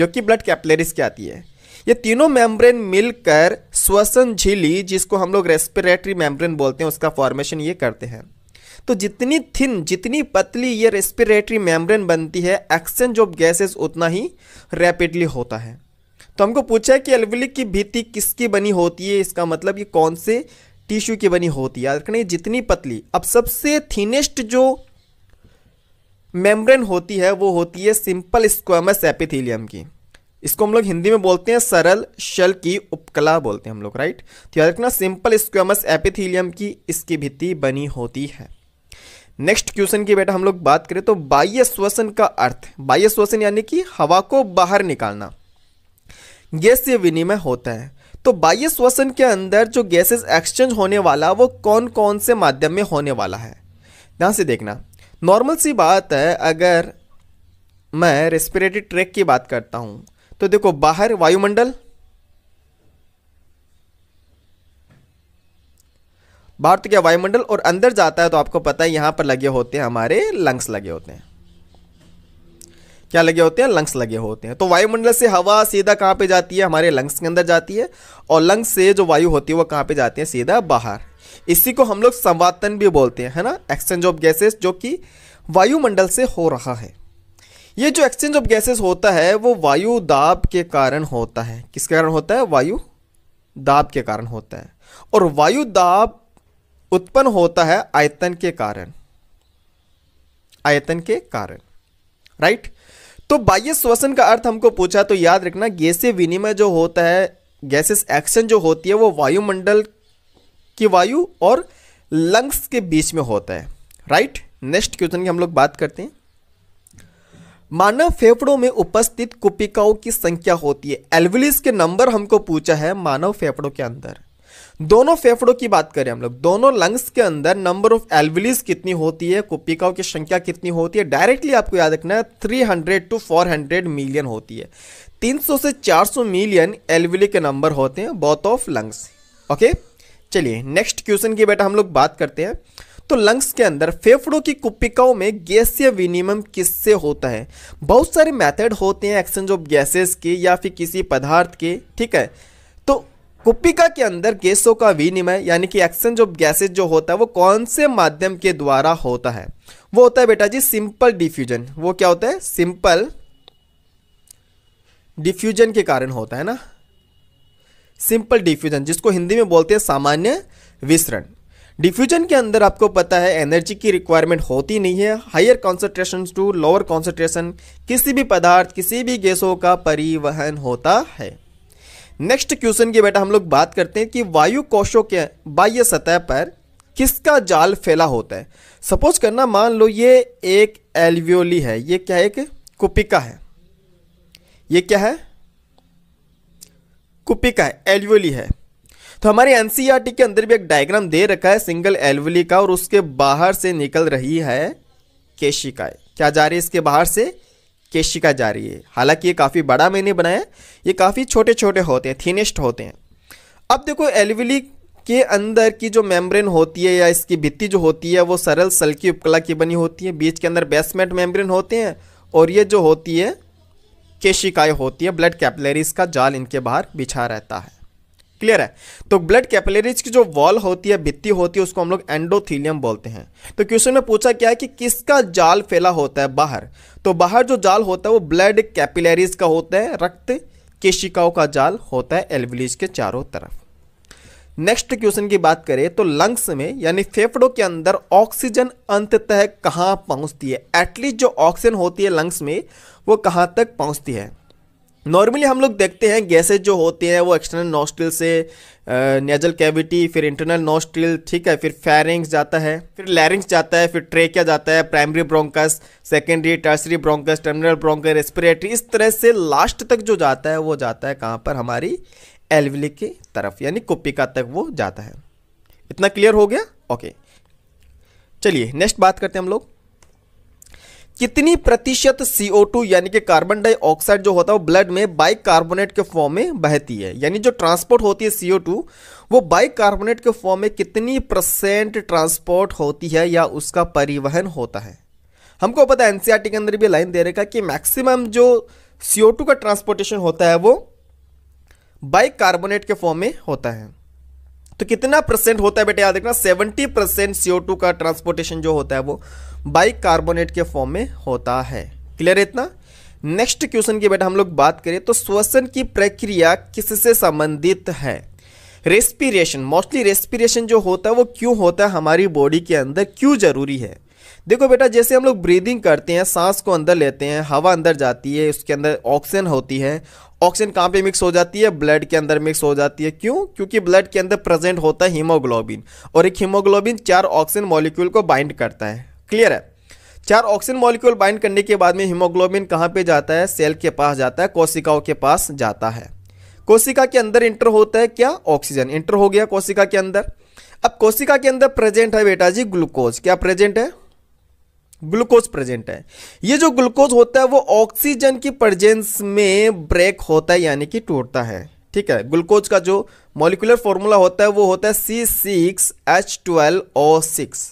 जो कि ब्लड कैपलेरिस की आती है ये तीनों मेम्ब्रेन मिलकर श्वसन झिली जिसको हम लोग रेस्पिरेटरी मेम्ब्रेन बोलते हैं उसका फॉर्मेशन ये करते हैं तो जितनी थिन जितनी पतली ये रेस्पिरेटरी मेम्ब्रेन बनती है एक्सचेंज ऑफ गैसेस उतना ही रैपिडली होता है तो हमको पूछा है कि एल्विलिक की भीति किसकी बनी होती है इसका मतलब ये कौन से टिश्यू की बनी होती है याद रखना जितनी पतली अब सबसे थीनेस्ट जो मेम्ब्रेन होती है वो होती है सिंपल स्क्वामस एपिथीलियम की इसको हम लोग हिंदी में बोलते हैं सरल शल की उपकला बोलते हैं हम लोग राइट तो याद रखना सिंपल स्क्वामस एपिथीलियम की इसकी भित्ति बनी होती है नेक्स्ट क्वेश्चन की बेटा हम लोग बात करें तो बाह्य श्वसन का अर्थ बाह्य श्वसन यानी कि हवा को बाहर निकालना गैस से विनिमय होता है तो बाह्य श्वसन के अंदर जो गैसेस एक्सचेंज होने वाला वो कौन कौन से माध्यम में होने वाला है ध्यान से देखना नॉर्मल सी बात है अगर मैं रेस्पिरेटरी ट्रैक की बात करता हूं तो देखो बाहर वायुमंडल बाहर तो क्या वायुमंडल और अंदर जाता है तो आपको पता है यहां पर लगे होते हैं हमारे लंग्स लगे होते हैं क्या लगे होते हैं लंग्स लगे होते हैं तो वायुमंडल से हवा सीधा कहाँ पे जाती है हमारे लंग्स के अंदर जाती है और लंग्स से जो वायु होती है वो कहाँ पे जाती है सीधा बाहर इसी को हम लोग संवातन भी बोलते हैं है ना एक्सचेंज ऑफ गैसेस जो कि वायुमंडल से हो रहा है ये जो एक्सचेंज ऑफ गैसेस होता है वो वायु दाब के कारण होता है किसके कारण होता है वायु दाब के कारण होता है और वायु दाब उत्पन्न होता है आयतन के कारण आयतन के कारण राइट तो बाह्य श्वसन का अर्थ हमको पूछा तो याद रखना गैसीय विनिमय जो होता है गैसेस एक्शन जो होती है वो वायुमंडल की वायु और लंग्स के बीच में होता है राइट नेक्स्ट क्वेश्चन की हम लोग बात करते हैं मानव फेफड़ों में उपस्थित कुपिकाओं की संख्या होती है एल्विलिस के नंबर हमको पूछा है मानव फेफड़ों के अंदर दोनों फेफड़ों की बात करें हम लोग दोनों लंग्स के अंदर नंबर ऑफ एल्विलीज कितनी होती है कुपिकाओं की संख्या कितनी होती है डायरेक्टली आपको याद रखना है थ्री टू फोर मिलियन होती है 300 से 400 मिलियन एलविली के नंबर होते हैं बॉथ ऑफ लंग्स ओके चलिए नेक्स्ट क्वेश्चन की बेटा हम लोग बात करते हैं तो लंग्स के अंदर फेफड़ों की कुपिकाओं में गैसीय विनिमय किससे होता है बहुत सारे मेथड होते हैं एक्सचेंज ऑफ गैसेस के या फिर किसी पदार्थ के ठीक है कुपिका के अंदर गैसों का विनिमय यानी कि एक्सचेंज ऑफ गैसेज जो होता है वो कौन से माध्यम के द्वारा होता है वो होता है बेटा जी सिंपल डिफ्यूजन वो क्या होता है सिंपल डिफ्यूजन के कारण होता है ना सिंपल डिफ्यूजन जिसको हिंदी में बोलते हैं सामान्य विसरण डिफ्यूजन के अंदर आपको पता है एनर्जी की रिक्वायरमेंट होती नहीं है higher concentration to lower concentration किसी भी पदार्थ किसी भी गैसों का परिवहन होता है नेक्स्ट क्वेश्चन की बेटा हम लोग बात करते हैं कि वायु कोशों के बाह्य सतह पर किसका जाल फैला होता है सपोज करना मान लो ये एक एल्वियोली है ये क्या है एक कुपिका है ये क्या है कुपिका है एल्वियोली है तो हमारे एनसीईआरटी e के अंदर भी एक डायग्राम दे रखा है सिंगल एलवली का और उसके बाहर से निकल रही है केशिकाएं क्या जा रही है इसके बाहर से केशिका जा रही है हालांकि ये काफ़ी बड़ा मैंने बनाया ये काफ़ी छोटे छोटे होते हैं थीनेस्ट होते हैं अब देखो एलविली के अंदर की जो मेम्ब्रेन होती है या इसकी भित्ति जो होती है वो सरल सल की उपकला की बनी होती है बीच के अंदर बेसमेंट मेम्ब्रेन होते हैं और ये जो होती है केशिकाएँ होती है ब्लड कैपलेरीज का जाल इनके बाहर बिछा रहता है क्लियर है तो ब्लड कैपिलरीज की जो वॉल होती है भित्ति होती है उसको हम लोग एंडोथीलियम बोलते हैं तो क्वेश्चन में पूछा क्या है कि किसका जाल फैला होता है बाहर तो बाहर जो जाल होता है वो ब्लड कैपिलरीज का होता है रक्त केशिकाओं का जाल होता है एल्विलीज के चारों तरफ नेक्स्ट क्वेश्चन की बात करें तो लंग्स में यानी फेफड़ों के अंदर ऑक्सीजन अंततः कहाँ पहुँचती है एटलीस्ट जो ऑक्सीजन होती है लंग्स में वो कहाँ तक पहुँचती है नॉर्मली हम लोग देखते हैं गैसेज जो होते हैं वो एक्सटर्नल नोस्टिल से नेजल कैविटी फिर इंटरनल नॉस्ट्रिल ठीक है फिर फेरिंग्स जाता है फिर लैरिंग्स जाता है फिर ट्रेकिया जाता है primary bronchus secondary tertiary bronchus terminal bronchus respiratory इस तरह से लास्ट तक जो जाता है वो जाता है कहाँ पर हमारी एलविली की तरफ यानी कुपिका तक वो जाता है इतना क्लियर हो गया ओके चलिए नेक्स्ट बात करते हैं हम लोग कितनी प्रतिशत CO2 यानी कि कार्बन डाइऑक्साइड जो होता है वो ब्लड में बाइक कार्बोनेट के फॉर्म में बहती है यानी जो ट्रांसपोर्ट होती है CO2 वो बाइक कार्बोनेट के फॉर्म में कितनी परसेंट ट्रांसपोर्ट होती है या उसका परिवहन होता है हमको पता है एनसीआर e के अंदर भी लाइन दे रखा कि मैक्सिमम जो सीओ का ट्रांसपोर्टेशन होता है वो बाइक कार्बोनेट के फॉर्म में होता है तो कितना परसेंट होता है बेटा याद रखना सेवेंटी परसेंट सीओ का ट्रांसपोर्टेशन जो होता है वो बाइकार्बोनेट कार्बोनेट के फॉर्म में होता है क्लियर इतना नेक्स्ट क्वेश्चन की बेटा हम लोग बात करें तो श्वसन की प्रक्रिया किससे संबंधित है रेस्पिरेशन मोस्टली रेस्पिरेशन जो होता है वो क्यों होता है हमारी बॉडी के अंदर क्यों जरूरी है देखो बेटा जैसे हम लोग ब्रीदिंग करते हैं सांस को अंदर लेते हैं हवा अंदर जाती है उसके अंदर ऑक्सीजन होती है ऑक्सीजन कहाँ पे मिक्स हो जाती है ब्लड के अंदर मिक्स हो जाती है क्यों क्योंकि ब्लड के अंदर प्रेजेंट होता है हीमोग्लोबिन और एक हीमोग्लोबिन चार ऑक्सीजन मॉलिक्यूल को बाइंड करता है क्लियर है चार ऑक्सीजन मॉलिक्यूल बाइंड करने के बाद में हीमोग्लोबिन कहाँ पे जाता है सेल के पास जाता है कोशिकाओं के पास जाता है कोशिका के अंदर इंटर होता है क्या ऑक्सीजन इंटर हो गया कोशिका के अंदर अब कोशिका के अंदर प्रेजेंट है बेटा जी ग्लूकोज क्या प्रेजेंट है ग्लूकोज प्रेजेंट है ये जो ग्लूकोज होता है वो ऑक्सीजन की प्रेजेंस में ब्रेक होता है यानी कि टूटता है ठीक है ग्लूकोज का जो मॉलिकुलर फॉर्मूला होता है वो होता है C six H twelve O six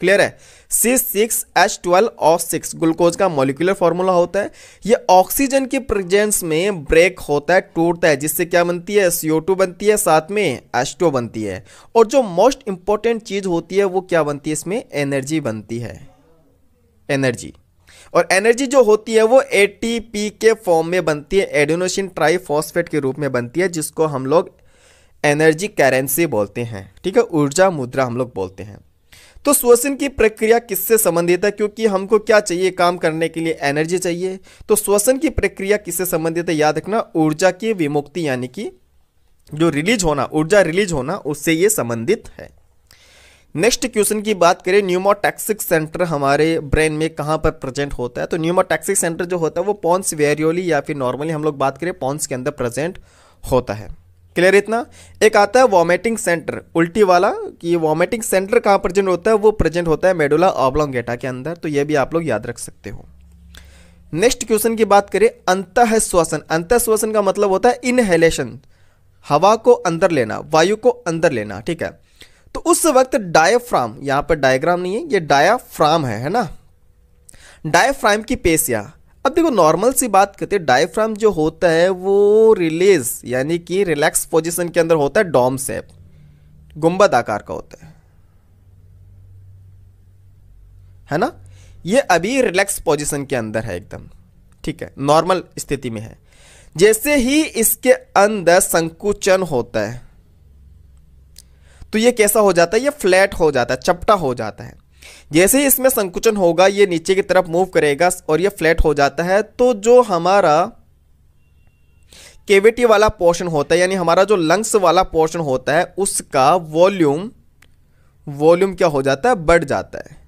clear है C six H twelve O six glucose का मोलिकुलर फॉर्मूला होता है ये ऑक्सीजन के प्रेजेंस में ब्रेक होता है टूटता है जिससे क्या बनती है सीओ टू बनती है साथ में एच टू बनती है और जो मोस्ट इंपॉर्टेंट चीज़ होती है वो क्या बनती है इसमें एनर्जी बनती है एनर्जी और एनर्जी जो होती है वो एटीपी के फॉर्म में बनती है एडोनोशिन ट्राइफॉस्फेट के रूप में बनती है जिसको हम लोग एनर्जी करेंसी बोलते हैं ठीक है ऊर्जा मुद्रा हम लोग बोलते हैं तो श्वसन की प्रक्रिया किससे संबंधित है क्योंकि हमको क्या चाहिए काम करने के लिए एनर्जी चाहिए तो श्वसन की प्रक्रिया किससे संबंधित है याद रखना ऊर्जा की विमुक्ति यानी कि जो रिलीज होना ऊर्जा रिलीज होना उससे ये संबंधित है नेक्स्ट क्वेश्चन की बात करें न्यूमोटैक्सिक सेंटर हमारे ब्रेन में कहाँ पर प्रेजेंट होता है तो न्यूमोटैक्सिक सेंटर जो होता है वो पॉन्स वेरियोली या फिर नॉर्मली हम लोग बात करें पॉन्स के अंदर प्रेजेंट होता है क्लियर इतना एक आता है वॉमिटिंग सेंटर उल्टी वाला कि ये वॉमिटिंग सेंटर कहाँ प्रेजेंट होता है वो प्रेजेंट होता है मेडुला ऑब्लोंगेटा के अंदर तो ये भी आप लोग याद रख सकते हो नेक्स्ट क्वेश्चन की बात करें अंत श्वसन अंत श्वसन का मतलब होता है इनहेलेशन हवा को अंदर लेना वायु को अंदर लेना ठीक है तो उस वक्त डायफ्राम यहाँ पर डायग्राम नहीं है ये डायाफ्राम है है ना डायफ्राम की पेशिया अब देखो नॉर्मल सी बात करते हैं डायफ्राम जो होता है वो रिलीज यानी कि रिलैक्स पोजीशन के अंदर होता है डॉम सेप गुंबद आकार का होता है है ना ये अभी रिलैक्स पोजीशन के अंदर है एकदम ठीक है नॉर्मल स्थिति में है जैसे ही इसके अंदर संकुचन होता है तो ये कैसा हो जाता है ये फ्लैट हो जाता है चपटा हो जाता है जैसे ही इसमें संकुचन होगा ये नीचे की तरफ मूव करेगा और ये फ्लैट हो जाता है तो जो हमारा केविटी वाला पोर्शन होता है यानी हमारा जो लंग्स वाला पोर्शन होता है उसका वॉल्यूम वॉल्यूम क्या हो जाता है बढ़ जाता है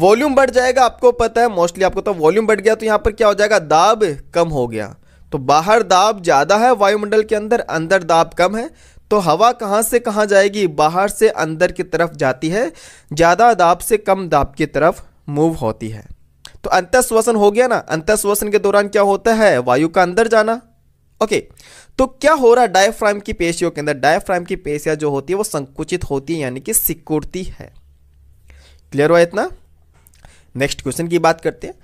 वॉल्यूम बढ़ जाएगा आपको पता है मोस्टली आपको तो वॉल्यूम बढ़ गया तो यहाँ पर क्या हो जाएगा दाब कम हो गया तो बाहर दाब ज़्यादा है वायुमंडल के अंदर अंदर दाब कम है तो हवा कहाँ से कहाँ जाएगी बाहर से अंदर की तरफ जाती है ज़्यादा दाब से कम दाब की तरफ मूव होती है तो अंतस्वसन हो गया ना अंतस्वसन के दौरान क्या होता है वायु का अंदर जाना ओके तो क्या हो रहा है डायफ्राम की पेशियों के अंदर डायफ्राम की पेशियां जो होती है वो संकुचित होती है यानी कि सिकुड़ती है क्लियर हुआ इतना नेक्स्ट क्वेश्चन की बात करते हैं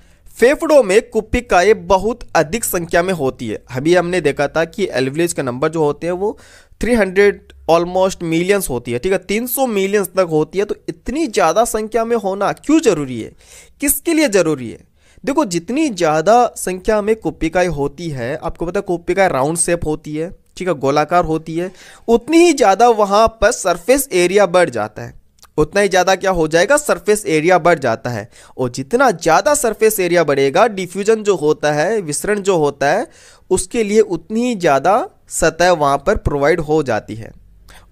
फेफड़ों में कुप्पिकाएँ बहुत अधिक संख्या में होती है अभी हमने देखा था कि एलविलेज का नंबर जो होते हैं वो 300 ऑलमोस्ट मिलियंस होती है ठीक है 300 मिलियंस तक होती है तो इतनी ज़्यादा संख्या में होना क्यों ज़रूरी है किसके लिए ज़रूरी है देखो जितनी ज़्यादा संख्या में कुप्पिकाएँ होती है आपको पता है कुप्पिकाएँ राउंड शेप होती है ठीक है गोलाकार होती है उतनी ही ज़्यादा वहाँ पर सरफेस एरिया बढ़ जाता है उतना ही ज़्यादा क्या हो जाएगा सरफेस एरिया बढ़ जाता है और जितना ज़्यादा सरफेस एरिया बढ़ेगा डिफ्यूजन जो होता है विसरण जो होता है उसके लिए उतनी ही ज़्यादा सतह वहाँ पर प्रोवाइड हो जाती है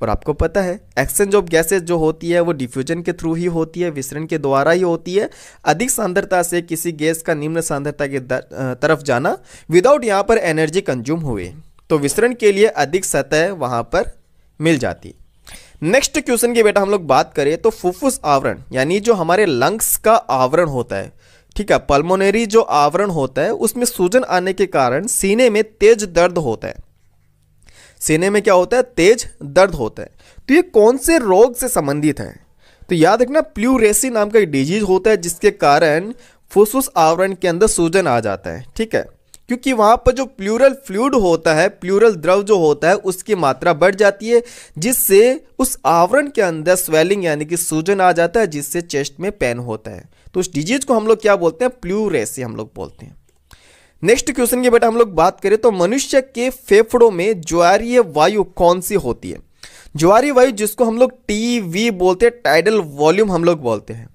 और आपको पता है एक्सचेंज ऑफ गैसेज जो होती है वो डिफ्यूजन के थ्रू ही होती है विसरण के द्वारा ही होती है अधिक सांद्रता से किसी गैस का निम्न सांद्रता के तरफ जाना विदाउट यहाँ पर एनर्जी कंज्यूम हुए तो विसरण के लिए अधिक सतह वहाँ पर मिल जाती नेक्स्ट क्वेश्चन की बेटा हम लोग बात करें तो फुफ्फुस आवरण यानी जो हमारे लंग्स का आवरण होता है ठीक है पल्मोनरी जो आवरण होता है उसमें सूजन आने के कारण सीने में तेज दर्द होता है सीने में क्या होता है तेज दर्द होता है तो ये कौन से रोग से संबंधित है तो याद रखना प्लूरेसी नाम का डिजीज होता है जिसके कारण फुफ्फुस आवरण के अंदर सूजन आ जाता है ठीक है क्योंकि वहाँ पर जो प्लूरल फ्लूड होता है प्लूरल द्रव जो होता है उसकी मात्रा बढ़ जाती है जिससे उस आवरण के अंदर स्वेलिंग यानी कि सूजन आ जाता है जिससे चेस्ट में पेन होता है तो उस डिजीज को हम लोग क्या बोलते हैं प्लूरेसी हम लोग बोलते हैं नेक्स्ट क्वेश्चन की बेटा हम लोग बात करें तो मनुष्य के फेफड़ों में ज्वारीय वायु कौन सी होती है ज्वारीय वायु जिसको हम लोग टी वी बोलते हैं टाइडल वॉल्यूम हम लोग बोलते हैं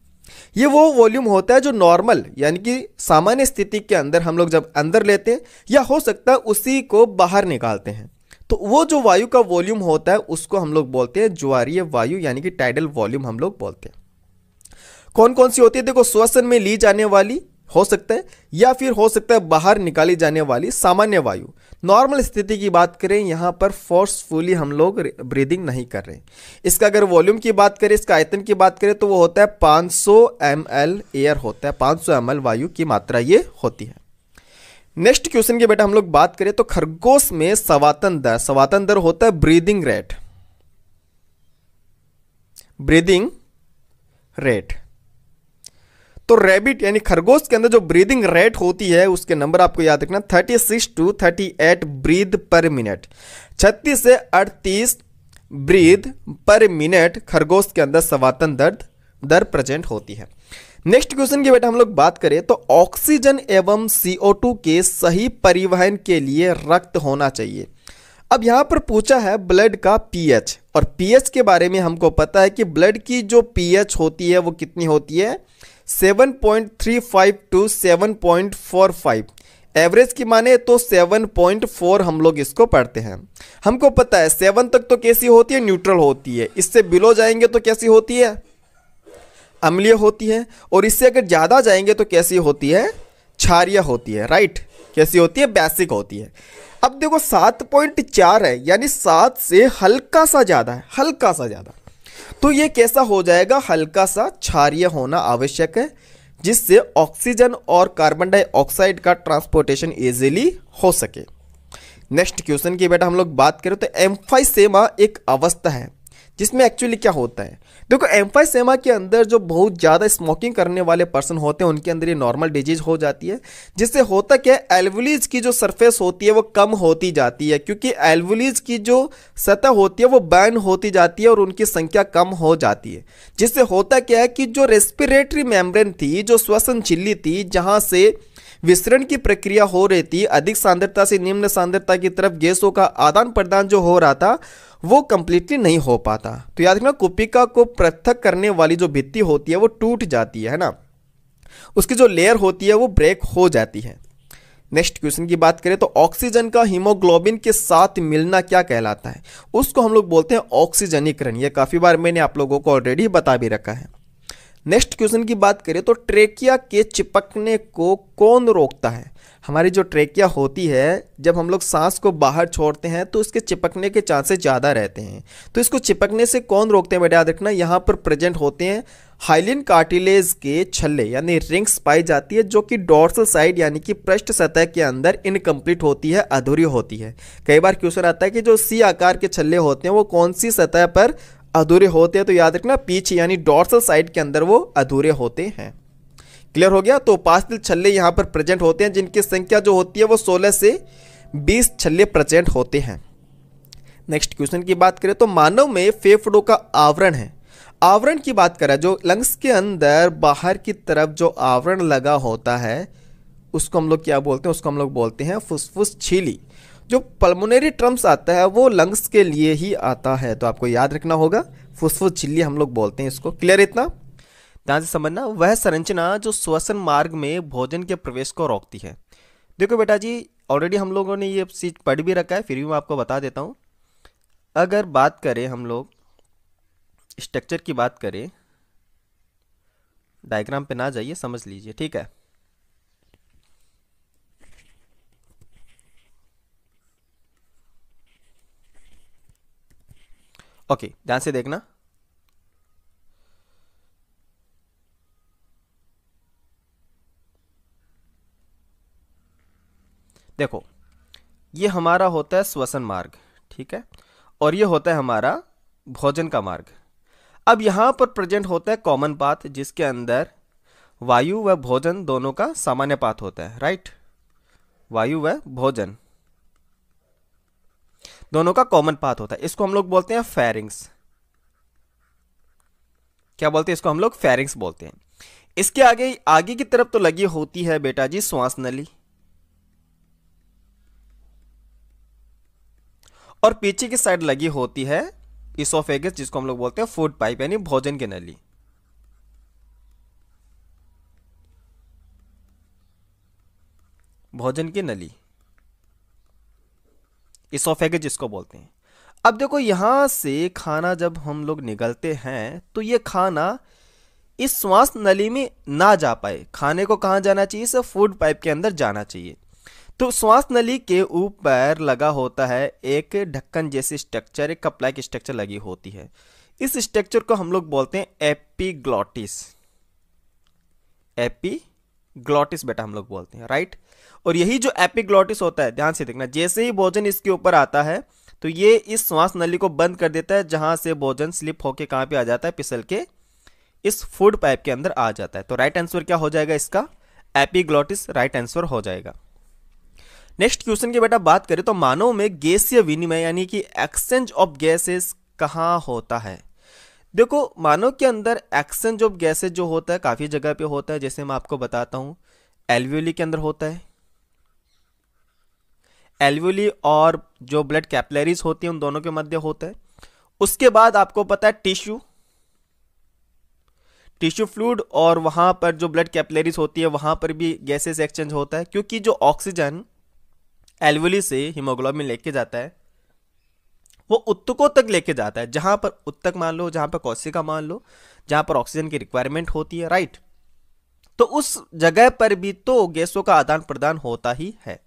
ये वो वॉल्यूम होता है जो नॉर्मल यानी कि सामान्य स्थिति के अंदर हम लोग जब अंदर लेते हैं या हो सकता है उसी को बाहर निकालते हैं तो वो जो वायु का वॉल्यूम होता है उसको हम लोग बोलते हैं ज्वारीय वायु यानी कि टाइडल वॉल्यूम हम लोग बोलते हैं कौन कौन सी होती है देखो श्वसन में ली जाने वाली हो सकता है या फिर हो सकता है बाहर निकाली जाने वाली सामान्य वायु नॉर्मल स्थिति की बात करें यहाँ पर फोर्सफुली हम लोग ब्रीदिंग नहीं कर रहे इसका अगर वॉल्यूम की बात करें इसका आयतन की बात करें तो वो होता है 500 सौ एयर होता है 500 सौ वायु की मात्रा ये होती है नेक्स्ट क्वेश्चन की बेटा हम लोग बात करें तो खरगोश में सवातन दर सवातन दर होता है ब्रीदिंग रेट ब्रीदिंग रेट तो रैबिट यानी खरगोश के अंदर जो ब्रीदिंग रेट होती है उसके नंबर आपको याद रखना 36 टू 38 ब्रीद पर मिनट 36 से 38 ब्रीद पर मिनट खरगोश के अंदर सवातन दर्द दर प्रेजेंट होती है नेक्स्ट क्वेश्चन की बेटा हम लोग बात करें तो ऑक्सीजन एवं CO2 के सही परिवहन के लिए रक्त होना चाहिए अब यहाँ पर पूछा है ब्लड का पीएच और पीएच के बारे में हमको पता है कि ब्लड की जो पीएच होती है वो कितनी होती है 7.35 टू 7.45 एवरेज की माने तो 7.4 हम लोग इसको पढ़ते हैं हमको पता है सेवन तक तो कैसी होती है न्यूट्रल होती है इससे बिलो जाएंगे तो कैसी होती है अम्लीय होती है और इससे अगर ज़्यादा जाएंगे तो कैसी होती है क्षारिय होती है राइट कैसी होती है बेसिक होती है अब देखो सात पॉइंट चार है यानी सात से हल्का सा ज़्यादा है हल्का सा ज़्यादा तो ये कैसा हो जाएगा हल्का सा क्षारिय होना आवश्यक है जिससे ऑक्सीजन और कार्बन डाइऑक्साइड का ट्रांसपोर्टेशन इजीली हो सके नेक्स्ट क्वेश्चन की बेटा हम लोग बात करें तो एम्फाइसेमा एक अवस्था है जिसमें एक्चुअली क्या होता है देखो एम्फाइसेमा के अंदर जो बहुत ज़्यादा स्मोकिंग करने वाले पर्सन होते हैं उनके अंदर ये नॉर्मल डिजीज हो जाती है जिससे होता क्या है एल्वलीज की जो सरफेस होती है वो कम होती जाती है क्योंकि एल्वलीज की जो सतह होती है वो बैन होती जाती है और उनकी संख्या कम हो जाती है जिससे होता क्या है कि जो रेस्पिरेटरी मेम्ब्रेन थी जो श्वसन झिल्ली थी जहाँ से विस्तरण की प्रक्रिया हो रही थी अधिक सांद्रता से निम्न सांद्रता की तरफ गैसों का आदान प्रदान जो हो रहा था वो कंप्लीटली नहीं हो पाता तो याद रखना कुपिका को पृथक करने वाली जो भित्ती होती है वो टूट जाती है ना उसकी जो लेयर होती है वो ब्रेक हो जाती है नेक्स्ट क्वेश्चन की बात करें तो ऑक्सीजन का हीमोग्लोबिन के साथ मिलना क्या कहलाता है उसको हम लोग बोलते हैं ऑक्सीजनीकरण ये काफ़ी बार मैंने आप लोगों को ऑलरेडी बता भी रखा है नेक्स्ट क्वेश्चन की बात करें तो ट्रेकिया के चिपकने को कौन रोकता है हमारी जो ट्रेकिया होती है जब हम लोग सांस को बाहर छोड़ते हैं तो उसके चिपकने के चांसेस ज़्यादा रहते हैं तो इसको चिपकने से कौन रोकते हैं बेटा याद रखना यहाँ पर प्रेजेंट होते हैं हाइलिन कार्टिलेज के छल्ले यानी रिंग्स पाई जाती है जो कि डोर्सल साइड यानी कि पृष्ठ सतह के अंदर इनकम्प्लीट होती है अधूरी होती है कई बार क्वेश्चन आता है कि जो सी आकार के छल्ले होते हैं वो कौन सी सतह पर अधूरे होते हैं तो याद रखना पीछे यानी डॉर्सल साइड के अंदर वो अधूरे होते हैं क्लियर हो गया तो दिल छल्ले यहाँ पर प्रेजेंट होते हैं जिनकी संख्या जो होती है वो सोलह से बीस छल्ले प्रेजेंट होते हैं नेक्स्ट क्वेश्चन की बात करें तो मानव में फेफड़ों का आवरण है आवरण की बात करें जो लंग्स के अंदर बाहर की तरफ जो आवरण लगा होता है उसको हम लोग क्या बोलते हैं उसको हम लोग बोलते हैं फुसफुस छीली जो पल्मोनरी ट्रम्स आता है वो लंग्स के लिए ही आता है तो आपको याद रखना होगा फुसफुस झिल्ली हम लोग बोलते हैं इसको क्लियर इतना ध्यान से समझना वह संरचना जो श्वसन मार्ग में भोजन के प्रवेश को रोकती है देखो बेटा जी ऑलरेडी हम लोगों ने ये चीज़ पढ़ भी रखा है फिर भी मैं आपको बता देता हूँ अगर बात करें हम लोग स्ट्रक्चर की बात करें डायग्राम पे ना जाइए समझ लीजिए ठीक है ओके ध्यान से देखना देखो ये हमारा होता है श्वसन मार्ग ठीक है और ये होता है हमारा भोजन का मार्ग अब यहां पर प्रेजेंट होता है कॉमन पाथ जिसके अंदर वायु व भोजन दोनों का सामान्य पाथ होता है राइट वायु व भोजन दोनों का कॉमन पाथ होता है इसको हम लोग बोलते हैं फेरिंग्स क्या बोलते हैं इसको हम लोग फेरिंग्स बोलते हैं इसके आगे आगे की तरफ तो लगी होती है बेटा जी श्वास नली और पीछे की साइड लगी होती है इसोफेगस जिसको हम लोग बोलते हैं फूड पाइप यानी भोजन की नली भोजन की नली इसोफेगज जिसको बोलते हैं अब देखो यहाँ से खाना जब हम लोग निकलते हैं तो ये खाना इस श्वास नली में ना जा पाए खाने को कहाँ जाना चाहिए सिर्फ फूड पाइप के अंदर जाना चाहिए तो श्वास नली के ऊपर लगा होता है एक ढक्कन जैसी स्ट्रक्चर एक कपला की स्ट्रक्चर लगी होती है इस स्ट्रक्चर को हम लोग बोलते हैं एपीग्लॉटिस एपी ग्लॉटिस बेटा हम लोग बोलते हैं राइट और यही जो एपिग्लॉटिस होता है ध्यान से देखना जैसे ही भोजन इसके ऊपर आता है तो ये इस श्वास नली को बंद कर देता है जहां से भोजन स्लिप होके कहां पे आ जाता है पिसल के इस फूड पाइप के अंदर आ जाता है तो राइट आंसर क्या हो जाएगा इसका एपिग्लॉटिस राइट आंसर हो जाएगा नेक्स्ट क्वेश्चन की बेटा बात करें तो मानव में गैसीय विनिमय यानी कि एक्सचेंज ऑफ गैसेस कहां होता है देखो मानव के अंदर एक्शन जो गैसेज जो होता है काफ़ी जगह पे होता है जैसे मैं आपको बताता हूं एल्वियोली के अंदर होता है एल्वियोली और जो ब्लड कैपलरीज होती है उन दोनों के मध्य होता है उसके बाद आपको पता है टिश्यू टिश्यू फ्लूड और वहां पर जो ब्लड कैपलरीज होती है वहां पर भी गैसेज एक्सचेंज होता है क्योंकि जो ऑक्सीजन एल्वली से हिमोग्लोबिन लेके जाता है वो उत्तकों तक लेके जाता है जहां पर उत्तक मान लो जहां पर कौशिका मान लो जहां पर ऑक्सीजन की रिक्वायरमेंट होती है राइट तो उस जगह पर भी तो गैसों का आदान प्रदान होता ही है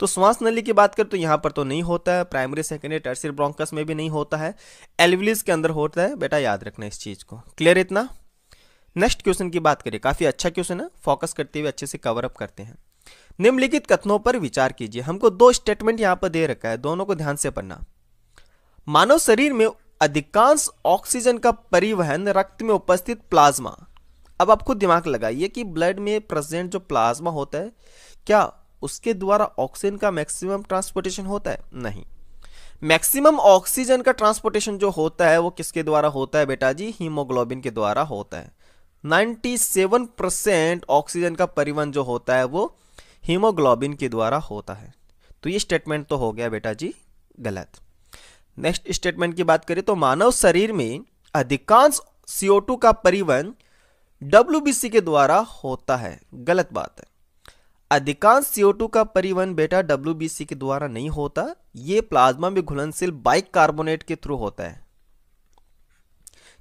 तो श्वास नली की बात कर तो यहां पर तो नहीं होता है प्राइमरी सेकेंडरी टर्सरी ब्रोंकस में भी नहीं होता है एलविलिस के अंदर होता है बेटा याद रखना इस चीज़ को क्लियर इतना नेक्स्ट क्वेश्चन की बात करें काफ़ी अच्छा क्वेश्चन है फोकस करते हुए अच्छे से कवर अप करते हैं निम्नलिखित कथनों पर विचार कीजिए हमको दो स्टेटमेंट यहां पर दे रखा है दोनों को ध्यान से पढ़ना मानव शरीर में अधिकांश ऑक्सीजन का परिवहन रक्त में उपस्थित प्लाज्मा अब आप खुद दिमाग लगाइए कि ब्लड में प्रेजेंट जो प्लाज्मा होता है क्या उसके द्वारा ऑक्सीजन का मैक्सिमम ट्रांसपोर्टेशन होता है नहीं मैक्सिमम ऑक्सीजन का ट्रांसपोर्टेशन जो होता है वो किसके द्वारा होता है बेटा जी हीमोग्लोबिन के द्वारा होता है 97 परसेंट ऑक्सीजन का परिवहन जो होता है वो हीमोग्लोबिन के द्वारा होता है तो ये स्टेटमेंट तो हो गया बेटा जी गलत नेक्स्ट स्टेटमेंट की बात करें तो मानव शरीर में अधिकांश CO2 का परिवहन डब्ल्यू के द्वारा होता है गलत बात है अधिकांश CO2 का परिवहन बेटा डब्ल्यू के द्वारा नहीं होता यह प्लाज्मा में घुलनशील बाइक कार्बोनेट के थ्रू होता है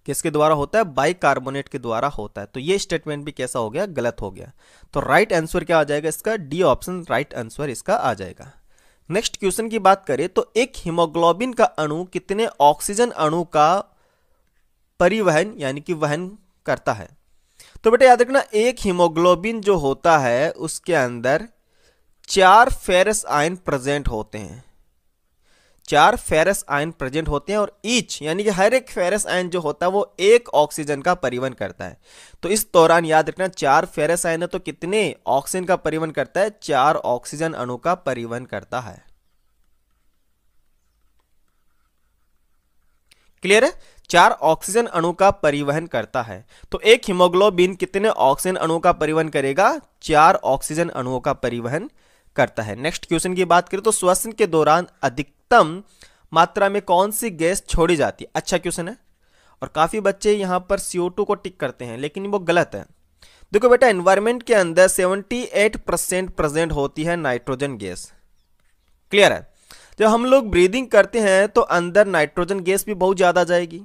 किसके द्वारा होता है बाइक कार्बोनेट के द्वारा होता है तो यह स्टेटमेंट भी कैसा हो गया गलत हो गया तो राइट आंसर क्या आ जाएगा इसका डी ऑप्शन राइट आंसर इसका आ जाएगा नेक्स्ट क्वेश्चन की बात करें तो एक हीमोग्लोबिन का अणु कितने ऑक्सीजन अणु का परिवहन यानी कि वहन करता है तो बेटा याद रखना एक हीमोग्लोबिन जो होता है उसके अंदर चार फेरस आयन प्रेजेंट होते हैं चार फेरस आयन प्रेजेंट होते हैं और ईच यानी कि हर एक फेरस आयन जो होता है वो एक ऑक्सीजन का परिवहन करता है तो इस दौरान याद रखना चार फेरस आयन है तो कितने ऑक्सीजन का परिवहन करता है चार ऑक्सीजन अणु का परिवहन करता है क्लियर है चार ऑक्सीजन अणु का परिवहन करता है तो एक हिमोग्लोबिन कितने ऑक्सीजन अणु का परिवहन करेगा चार ऑक्सीजन अणुओं का परिवहन करता है नेक्स्ट क्वेश्चन की बात करें तो श्वसन के दौरान अधिक अधिकतम मात्रा में कौन सी गैस छोड़ी जाती है अच्छा क्वेश्चन है और काफ़ी बच्चे यहाँ पर सी को टिक करते हैं लेकिन वो गलत है देखो बेटा एनवायरमेंट के अंदर 78 परसेंट प्रेजेंट होती है नाइट्रोजन गैस क्लियर है जब हम लोग ब्रीदिंग करते हैं तो अंदर नाइट्रोजन गैस भी बहुत ज़्यादा जाएगी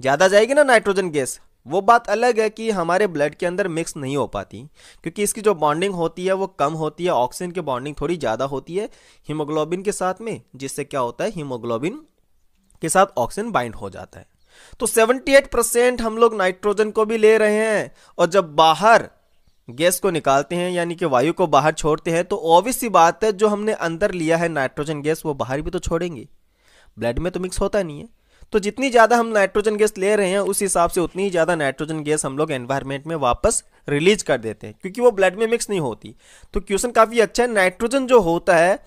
ज़्यादा जाएगी ना नाइट्रोजन गैस वो बात अलग है कि हमारे ब्लड के अंदर मिक्स नहीं हो पाती क्योंकि इसकी जो बॉन्डिंग होती है वो कम होती है ऑक्सीजन की बॉन्डिंग थोड़ी ज़्यादा होती है हीमोग्लोबिन के साथ में जिससे क्या होता है हीमोग्लोबिन के साथ ऑक्सीजन बाइंड हो जाता है तो 78 परसेंट हम लोग नाइट्रोजन को भी ले रहे हैं और जब बाहर गैस को निकालते हैं यानी कि वायु को बाहर छोड़ते हैं तो ऑब्वियस सी बात है जो हमने अंदर लिया है नाइट्रोजन गैस वो बाहर भी तो छोड़ेंगे ब्लड में तो मिक्स होता नहीं है तो जितनी ज़्यादा हम नाइट्रोजन गैस ले रहे हैं उस हिसाब से उतनी ही ज़्यादा नाइट्रोजन गैस हम लोग एनवायरमेंट में वापस रिलीज कर देते हैं क्योंकि वो ब्लड में मिक्स नहीं होती तो क्वेश्चन काफ़ी अच्छा है नाइट्रोजन जो होता है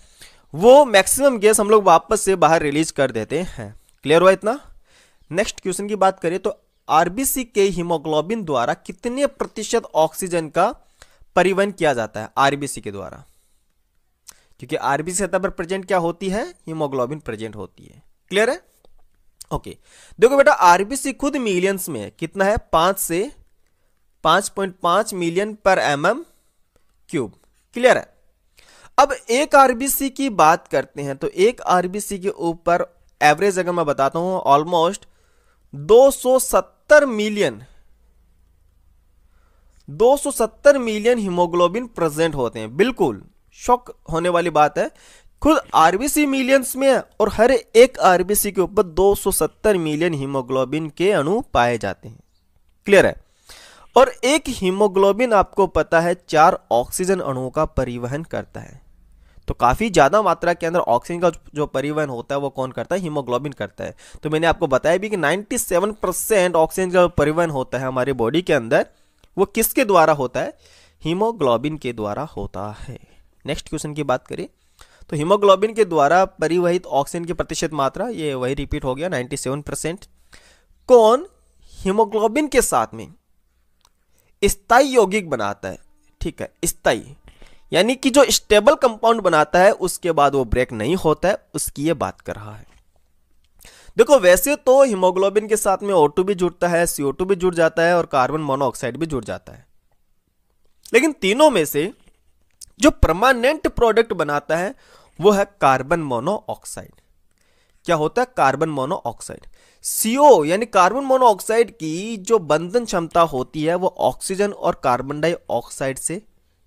वो मैक्सिमम गैस हम लोग वापस से बाहर रिलीज कर देते हैं क्लियर हुआ इतना नेक्स्ट क्वेश्चन की बात करें तो आरबीसी के हीमोग्लोबिन द्वारा कितने प्रतिशत ऑक्सीजन का परिवहन किया जाता है आरबीसी के द्वारा क्योंकि आरबीसी सतह पर प्रेजेंट क्या होती है हीमोग्लोबिन प्रेजेंट होती है क्लियर है ओके देखो बेटा आरबीसी खुद मिलियंस में है कितना है पांच से पांच पॉइंट पांच मिलियन पर एम एम क्यूब क्लियर है अब एक आरबीसी की बात करते हैं तो एक आरबीसी के ऊपर एवरेज अगर मैं बताता हूं almost 270 million 270 million haemoglobin present होते हैं बिल्कुल शॉक होने वाली बात है खुद आरबीसी मिलियंस में और हर एक आरबीसी के ऊपर 270 मिलियन हीमोग्लोबिन के अणु पाए जाते हैं क्लियर है और एक हीमोग्लोबिन आपको पता है चार ऑक्सीजन अणुओं का परिवहन करता है तो काफ़ी ज़्यादा मात्रा के अंदर ऑक्सीजन का जो परिवहन होता है वो कौन करता है हीमोग्लोबिन करता है तो मैंने आपको बताया भी कि 97 परसेंट ऑक्सीजन का परिवहन होता है हमारे बॉडी के अंदर वो किसके द्वारा होता है हीमोग्लोबिन के द्वारा होता है नेक्स्ट क्वेश्चन की बात करें तो हीमोग्लोबिन के द्वारा परिवहित ऑक्सीजन की प्रतिशत मात्रा ये वही रिपीट हो गया 97 परसेंट कौन हीमोग्लोबिन के साथ में स्थाई यौगिक बनाता है ठीक है स्थाई यानी कि जो स्टेबल कंपाउंड बनाता है उसके बाद वो ब्रेक नहीं होता है उसकी ये बात कर रहा है देखो वैसे तो हीमोग्लोबिन के साथ में ओटू भी जुड़ता है सीओ भी जुड़ जाता है और कार्बन मोनोऑक्साइड भी जुड़ जाता है लेकिन तीनों में से जो परमानेंट प्रोडक्ट बनाता है वो है कार्बन मोनोऑक्साइड क्या होता है कार्बन मोनोऑक्साइड सीओ यानी कार्बन मोनोऑक्साइड की जो बंधन क्षमता होती है वो ऑक्सीजन और कार्बन डाइऑक्साइड से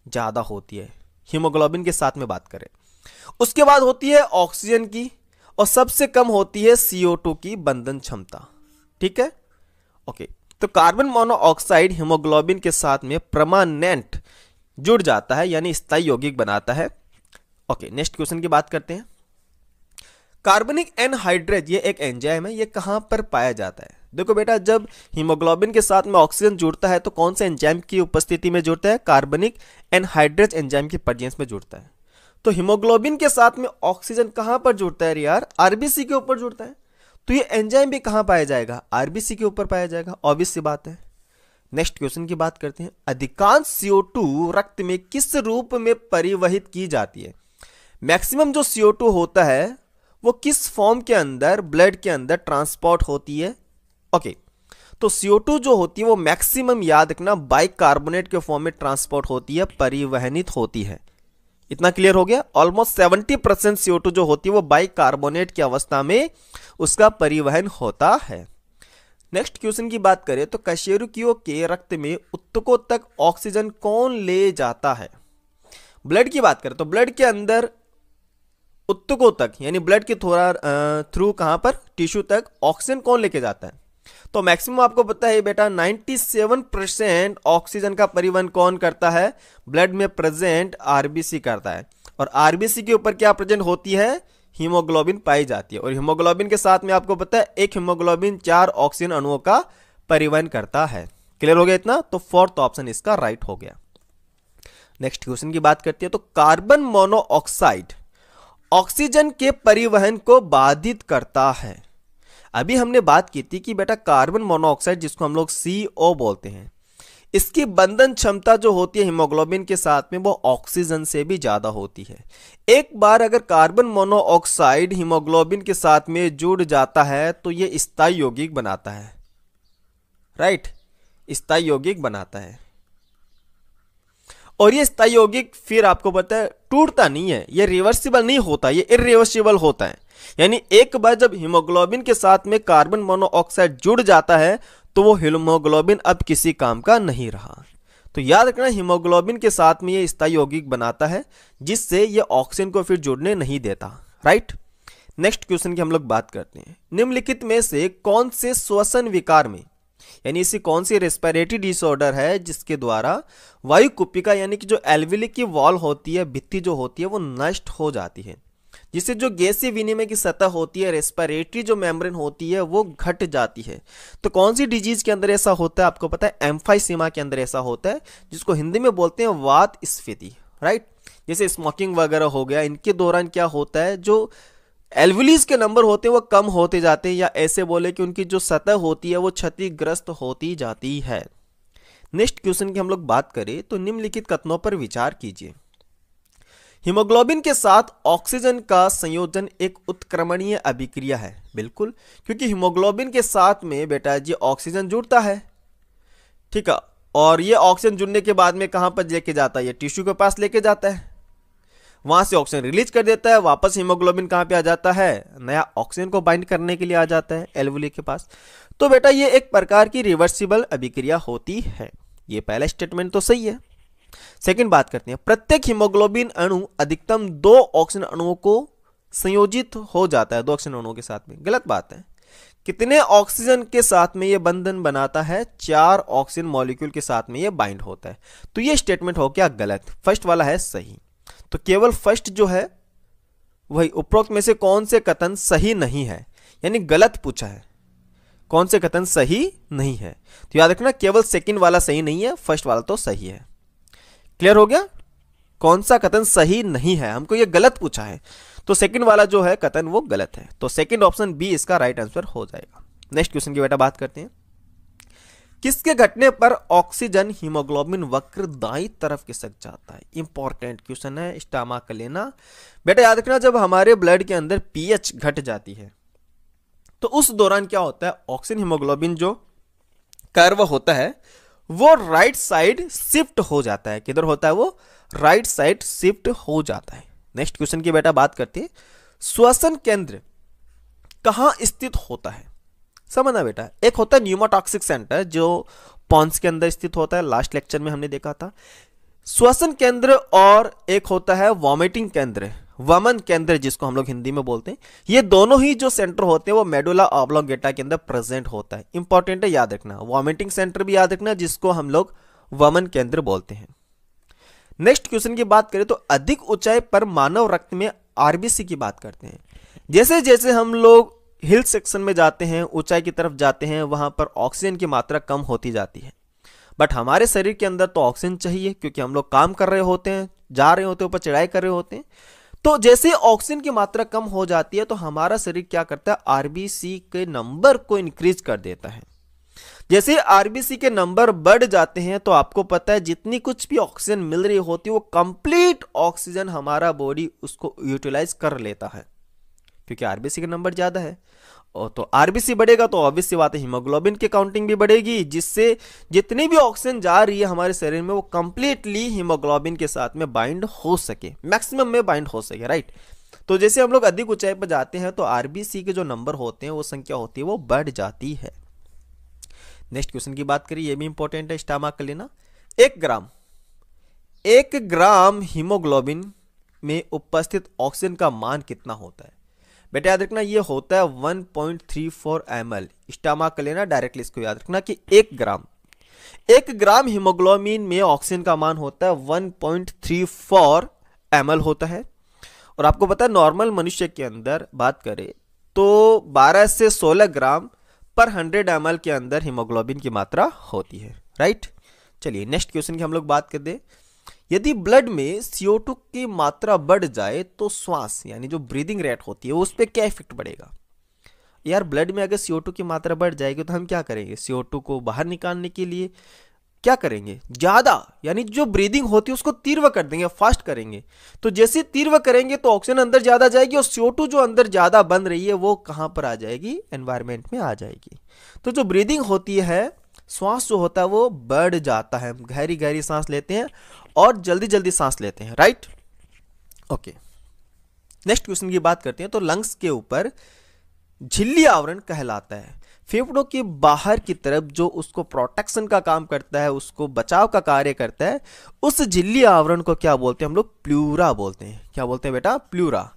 ज़्यादा होती है हीमोग्लोबिन के साथ में बात करें उसके बाद होती है ऑक्सीजन की और सबसे कम होती है टू की बंधन क्षमता ठीक है ओके तो कार्बन मोनोऑक्साइड हीमोग्लोबिन के साथ में प्रमानेंट जुड़ जाता है यानी स्थायी यौगिक बनाता है ओके नेक्स्ट क्वेश्चन की बात करते हैं कार्बनिक एनहाइड्रेट ये एक एंजाइम है ये कहाँ पर पाया जाता है देखो बेटा जब हीमोग्लोबिन के साथ में ऑक्सीजन जुड़ता है तो कौन से एंजाइम की उपस्थिति में जुड़ता है कार्बनिक एनहाइड्रेट एंजाइम की प्रजेंस में जुड़ता है तो हीमोग्लोबिन के साथ में ऑक्सीजन कहाँ पर जुड़ता है यार आरबीसी के ऊपर जुड़ता है तो ये एंजाइम भी कहाँ पाया जाएगा आरबीसी के ऊपर पाया जाएगा ऑब्वियस सी बात है नेक्स्ट क्वेश्चन की बात करते हैं अधिकांश सीओ रक्त में किस रूप में परिवहित की जाती है मैक्सिमम जो सी होता है वो किस फॉर्म के अंदर ब्लड के अंदर ट्रांसपोर्ट होती है ओके okay. तो CO2 जो होती है वो मैक्सिमम याद रखना बाइकार्बोनेट के फॉर्म में ट्रांसपोर्ट होती है परिवहनित होती है इतना क्लियर हो गया ऑलमोस्ट 70 परसेंट सीओ जो होती है वो बाइकार्बोनेट की अवस्था में उसका परिवहन होता है नेक्स्ट क्वेश्चन की बात करें तो कशेरुकियों के रक्त में उत्तकों तक ऑक्सीजन कौन ले जाता है ब्लड की बात करें तो ब्लड के अंदर उत्तकों तक यानी ब्लड के थोड़ा थ्रू कहां पर टिश्यू तक ऑक्सीजन कौन लेके जाता है तो मैक्सिमम आपको पता है बेटा 97 परसेंट ऑक्सीजन का परिवहन कौन करता है ब्लड में प्रेजेंट आरबीसी करता है और आरबीसी के ऊपर क्या प्रेजेंट होती है हीमोग्लोबिन पाई जाती है और हीमोग्लोबिन के साथ में आपको पता है एक हीमोग्लोबिन चार ऑक्सीजन अणुओं का परिवहन करता है क्लियर हो गया इतना तो फोर्थ ऑप्शन इसका राइट हो गया नेक्स्ट क्वेश्चन की बात करती है तो कार्बन मोनोऑक्साइड ऑक्सीजन के परिवहन को बाधित करता है अभी हमने बात की थी कि बेटा कार्बन मोनोऑक्साइड जिसको हम लोग सी बोलते हैं इसकी बंधन क्षमता जो होती है हीमोग्लोबिन के साथ में वो ऑक्सीजन से भी ज़्यादा होती है एक बार अगर कार्बन मोनोऑक्साइड हीमोग्लोबिन के साथ में जुड़ जाता है तो ये स्थायी यौगिक बनाता है राइट स्थायी यौगिक बनाता है और ये स्थायी यौगिक फिर आपको पता है टूटता नहीं है ये रिवर्सिबल नहीं होता ये इरिवर्सिबल होता है यानी एक बार जब हीमोग्लोबिन के साथ में कार्बन मोनोऑक्साइड जुड़ जाता है तो वो हीमोग्लोबिन अब किसी काम का नहीं रहा तो याद रखना हीमोग्लोबिन के साथ में ये स्थायी यौगिक बनाता है जिससे ये ऑक्सीजन को फिर जुड़ने नहीं देता राइट नेक्स्ट क्वेश्चन की हम लोग बात करते हैं निम्नलिखित में से कौन से श्वसन विकार में यानी ऐसी कौन सी रेस्पिरेटरी डिसऑर्डर है जिसके द्वारा वायु कुपिका यानी कि जो एलविली की वॉल होती है भित्ती जो होती है वो नष्ट हो जाती है जिससे जो गैसीय विनिमय की सतह होती है रेस्पिरेटरी जो मेम्ब्रेन होती है वो घट जाती है तो कौन सी डिजीज के अंदर ऐसा होता है आपको पता है एम्फाइसीमा के अंदर ऐसा होता है जिसको हिंदी में बोलते हैं वात स्फीति राइट जैसे स्मोकिंग वगैरह हो गया इनके दौरान क्या होता है जो एल्विलीज के नंबर होते हैं वो कम होते जाते हैं या ऐसे बोले कि उनकी जो सतह होती है वो क्षतिग्रस्त होती जाती है नेक्स्ट क्वेश्चन की हम लोग बात करें तो निम्नलिखित कथनों पर विचार कीजिए हीमोग्लोबिन के साथ ऑक्सीजन का संयोजन एक उत्क्रमणीय अभिक्रिया है बिल्कुल क्योंकि हीमोग्लोबिन के साथ में बेटा जी ऑक्सीजन जुड़ता है ठीक है और ये ऑक्सीजन जुड़ने के बाद में कहाँ पर लेके जाता है ये टिश्यू के पास लेके जाता है वहां से ऑक्सीजन रिलीज कर देता है वापस हीमोग्लोबिन कहां पे आ जाता है नया ऑक्सीजन को बाइंड करने के लिए आ जाता है एलवुली के पास तो बेटा ये एक प्रकार की रिवर्सिबल अभिक्रिया होती है ये पहला स्टेटमेंट तो सही है सेकेंड बात करते हैं प्रत्येक हिमोग्लोबिन अणु अधिकतम दो ऑक्सीजन अणुओं को संयोजित हो जाता है दो ऑक्सीजन अणुओं के साथ में गलत बात है कितने ऑक्सीजन के साथ में ये बंधन बनाता है चार ऑक्सीजन मॉलिक्यूल के साथ में ये बाइंड होता है तो ये स्टेटमेंट हो क्या गलत फर्स्ट वाला है सही तो केवल फर्स्ट जो है वही उपरोक्त में से कौन से कथन सही नहीं है यानी गलत पूछा है कौन से कथन सही नहीं है तो याद रखना केवल सेकंड वाला सही नहीं है फर्स्ट वाला तो सही है क्लियर हो गया कौन सा कथन सही नहीं है हमको ये गलत पूछा है तो सेकंड वाला जो है कथन वो गलत है तो सेकंड ऑप्शन बी इसका राइट आंसर हो जाएगा नेक्स्ट क्वेश्चन की बेटा बात करते हैं किसके घटने पर ऑक्सीजन हीमोग्लोबिन वक्र दाई तरफ खिसक जाता है इंपॉर्टेंट क्वेश्चन है स्टामा का लेना बेटा याद रखना जब हमारे ब्लड के अंदर पीएच घट जाती है तो उस दौरान क्या होता है ऑक्सीजन हीमोग्लोबिन जो कर्व होता है वो राइट साइड शिफ्ट हो जाता है किधर होता है वो राइट साइड शिफ्ट हो जाता है नेक्स्ट क्वेश्चन की बेटा बात करते हैं श्वसन केंद्र कहाँ स्थित होता है समझना बेटा एक होता है न्यूमोटॉक्सिक सेंटर जो पॉन्स के अंदर स्थित होता है लास्ट लेक्चर में हमने देखा था श्वसन केंद्र और एक होता है वॉमिटिंग केंद्र वमन केंद्र जिसको हम लोग हिंदी में बोलते हैं ये दोनों ही जो सेंटर होते हैं वो मेडुला ऑब्लोंगेटा के अंदर प्रेजेंट होता है इंपॉर्टेंट है याद रखना वॉमिटिंग सेंटर भी याद रखना जिसको हम लोग वमन केंद्र बोलते हैं नेक्स्ट क्वेश्चन की बात करें तो अधिक ऊंचाई पर मानव रक्त में आरबीसी की बात करते हैं जैसे जैसे हम लोग हिल सेक्शन में जाते हैं ऊंचाई की तरफ जाते हैं वहाँ पर ऑक्सीजन की मात्रा कम होती जाती है बट हमारे शरीर के अंदर तो ऑक्सीजन चाहिए क्योंकि हम लोग काम कर रहे होते हैं जा रहे होते हैं ऊपर चढ़ाई कर रहे होते हैं तो जैसे ऑक्सीजन की मात्रा कम हो जाती है तो हमारा शरीर क्या करता है आरबीसी के नंबर को इंक्रीज कर देता है जैसे आरबीसी के नंबर बढ़ जाते हैं तो आपको पता है जितनी कुछ भी ऑक्सीजन मिल रही होती है वो कंप्लीट ऑक्सीजन हमारा बॉडी उसको यूटिलाइज कर लेता है क्योंकि आरबीसी का नंबर ज़्यादा है तो आरबीसी बढ़ेगा तो ऑब्वियस सी बात है हीमोग्लोबिन की काउंटिंग भी बढ़ेगी जिससे जितनी भी ऑक्सीजन जा रही है हमारे शरीर में वो कंप्लीटली हीमोग्लोबिन के साथ में बाइंड हो सके मैक्सिमम में बाइंड हो सके राइट तो जैसे हम लोग अधिक ऊंचाई पर जाते हैं तो आरबीसी के जो नंबर होते हैं वो संख्या होती है वो बढ़ जाती है नेक्स्ट क्वेश्चन की बात करिए ये भी इंपॉर्टेंट है स्टामा का लेना एक ग्राम एक ग्राम हीमोग्लोबिन में उपस्थित ऑक्सीजन का मान कितना होता है बेटा याद रखना ये होता है 1.34 point three four M L stomach लेना डायरेक्टली इसको याद रखना कि एक ग्राम एक ग्राम हिमोग्लोबिन में ऑक्सीजन का मान होता है 1.34 point three four M L होता है और आपको पता है नॉर्मल मनुष्य के अंदर बात करें तो 12 से 16 ग्राम पर 100 एम के अंदर हिमोग्लोबिन की मात्रा होती है राइट चलिए नेक्स्ट क्वेश्चन की हम लोग बात कर दें यदि ब्लड में सीओ टू की मात्रा बढ़ जाए तो श्वास यानी जो ब्रीदिंग रेट होती है उस पर क्या इफेक्ट पड़ेगा यार ब्लड में अगर सीओ टू की मात्रा बढ़ जाएगी तो हम क्या करेंगे सीओ टू को बाहर निकालने के लिए क्या करेंगे ज़्यादा यानी जो ब्रीदिंग होती है उसको तीर्व कर देंगे फास्ट करेंगे तो जैसे तीर्व करेंगे तो ऑक्सीजन अंदर ज़्यादा जाएगी और सीओ जो अंदर ज़्यादा बन रही है वो कहां पर आ जाएगी एनवायरमेंट में आ जाएगी तो जो ब्रीदिंग होती है श्वास जो होता है वो बढ़ जाता है गहरी गहरी सांस लेते हैं और जल्दी जल्दी सांस लेते हैं राइट ओके नेक्स्ट क्वेश्चन की बात करते हैं तो लंग्स के ऊपर झिल्ली आवरण कहलाता है फेफड़ों के बाहर की तरफ जो उसको प्रोटेक्शन का काम करता है उसको बचाव का कार्य करता है उस झिल्ली आवरण को क्या बोलते हैं हम लोग प्लूरा बोलते हैं क्या बोलते हैं बेटा प्लूरा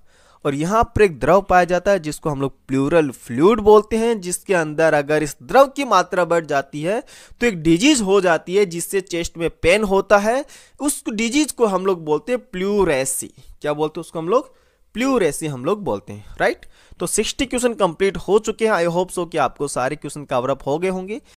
और यहाँ पर एक द्रव पाया जाता है जिसको हम लोग प्लूरल फ्लूड बोलते हैं जिसके अंदर अगर इस द्रव की मात्रा बढ़ जाती है तो एक डिजीज हो जाती है जिससे चेस्ट में पेन होता है उस डिजीज को हम लोग बोलते हैं प्लूरेसी क्या बोलते हैं उसको हम लोग प्लूरेसी हम लोग बोलते हैं राइट तो 60 क्वेश्चन कंप्लीट हो चुके हैं आई होप सो कि आपको सारे क्वेश्चन कवरअप हो गए होंगे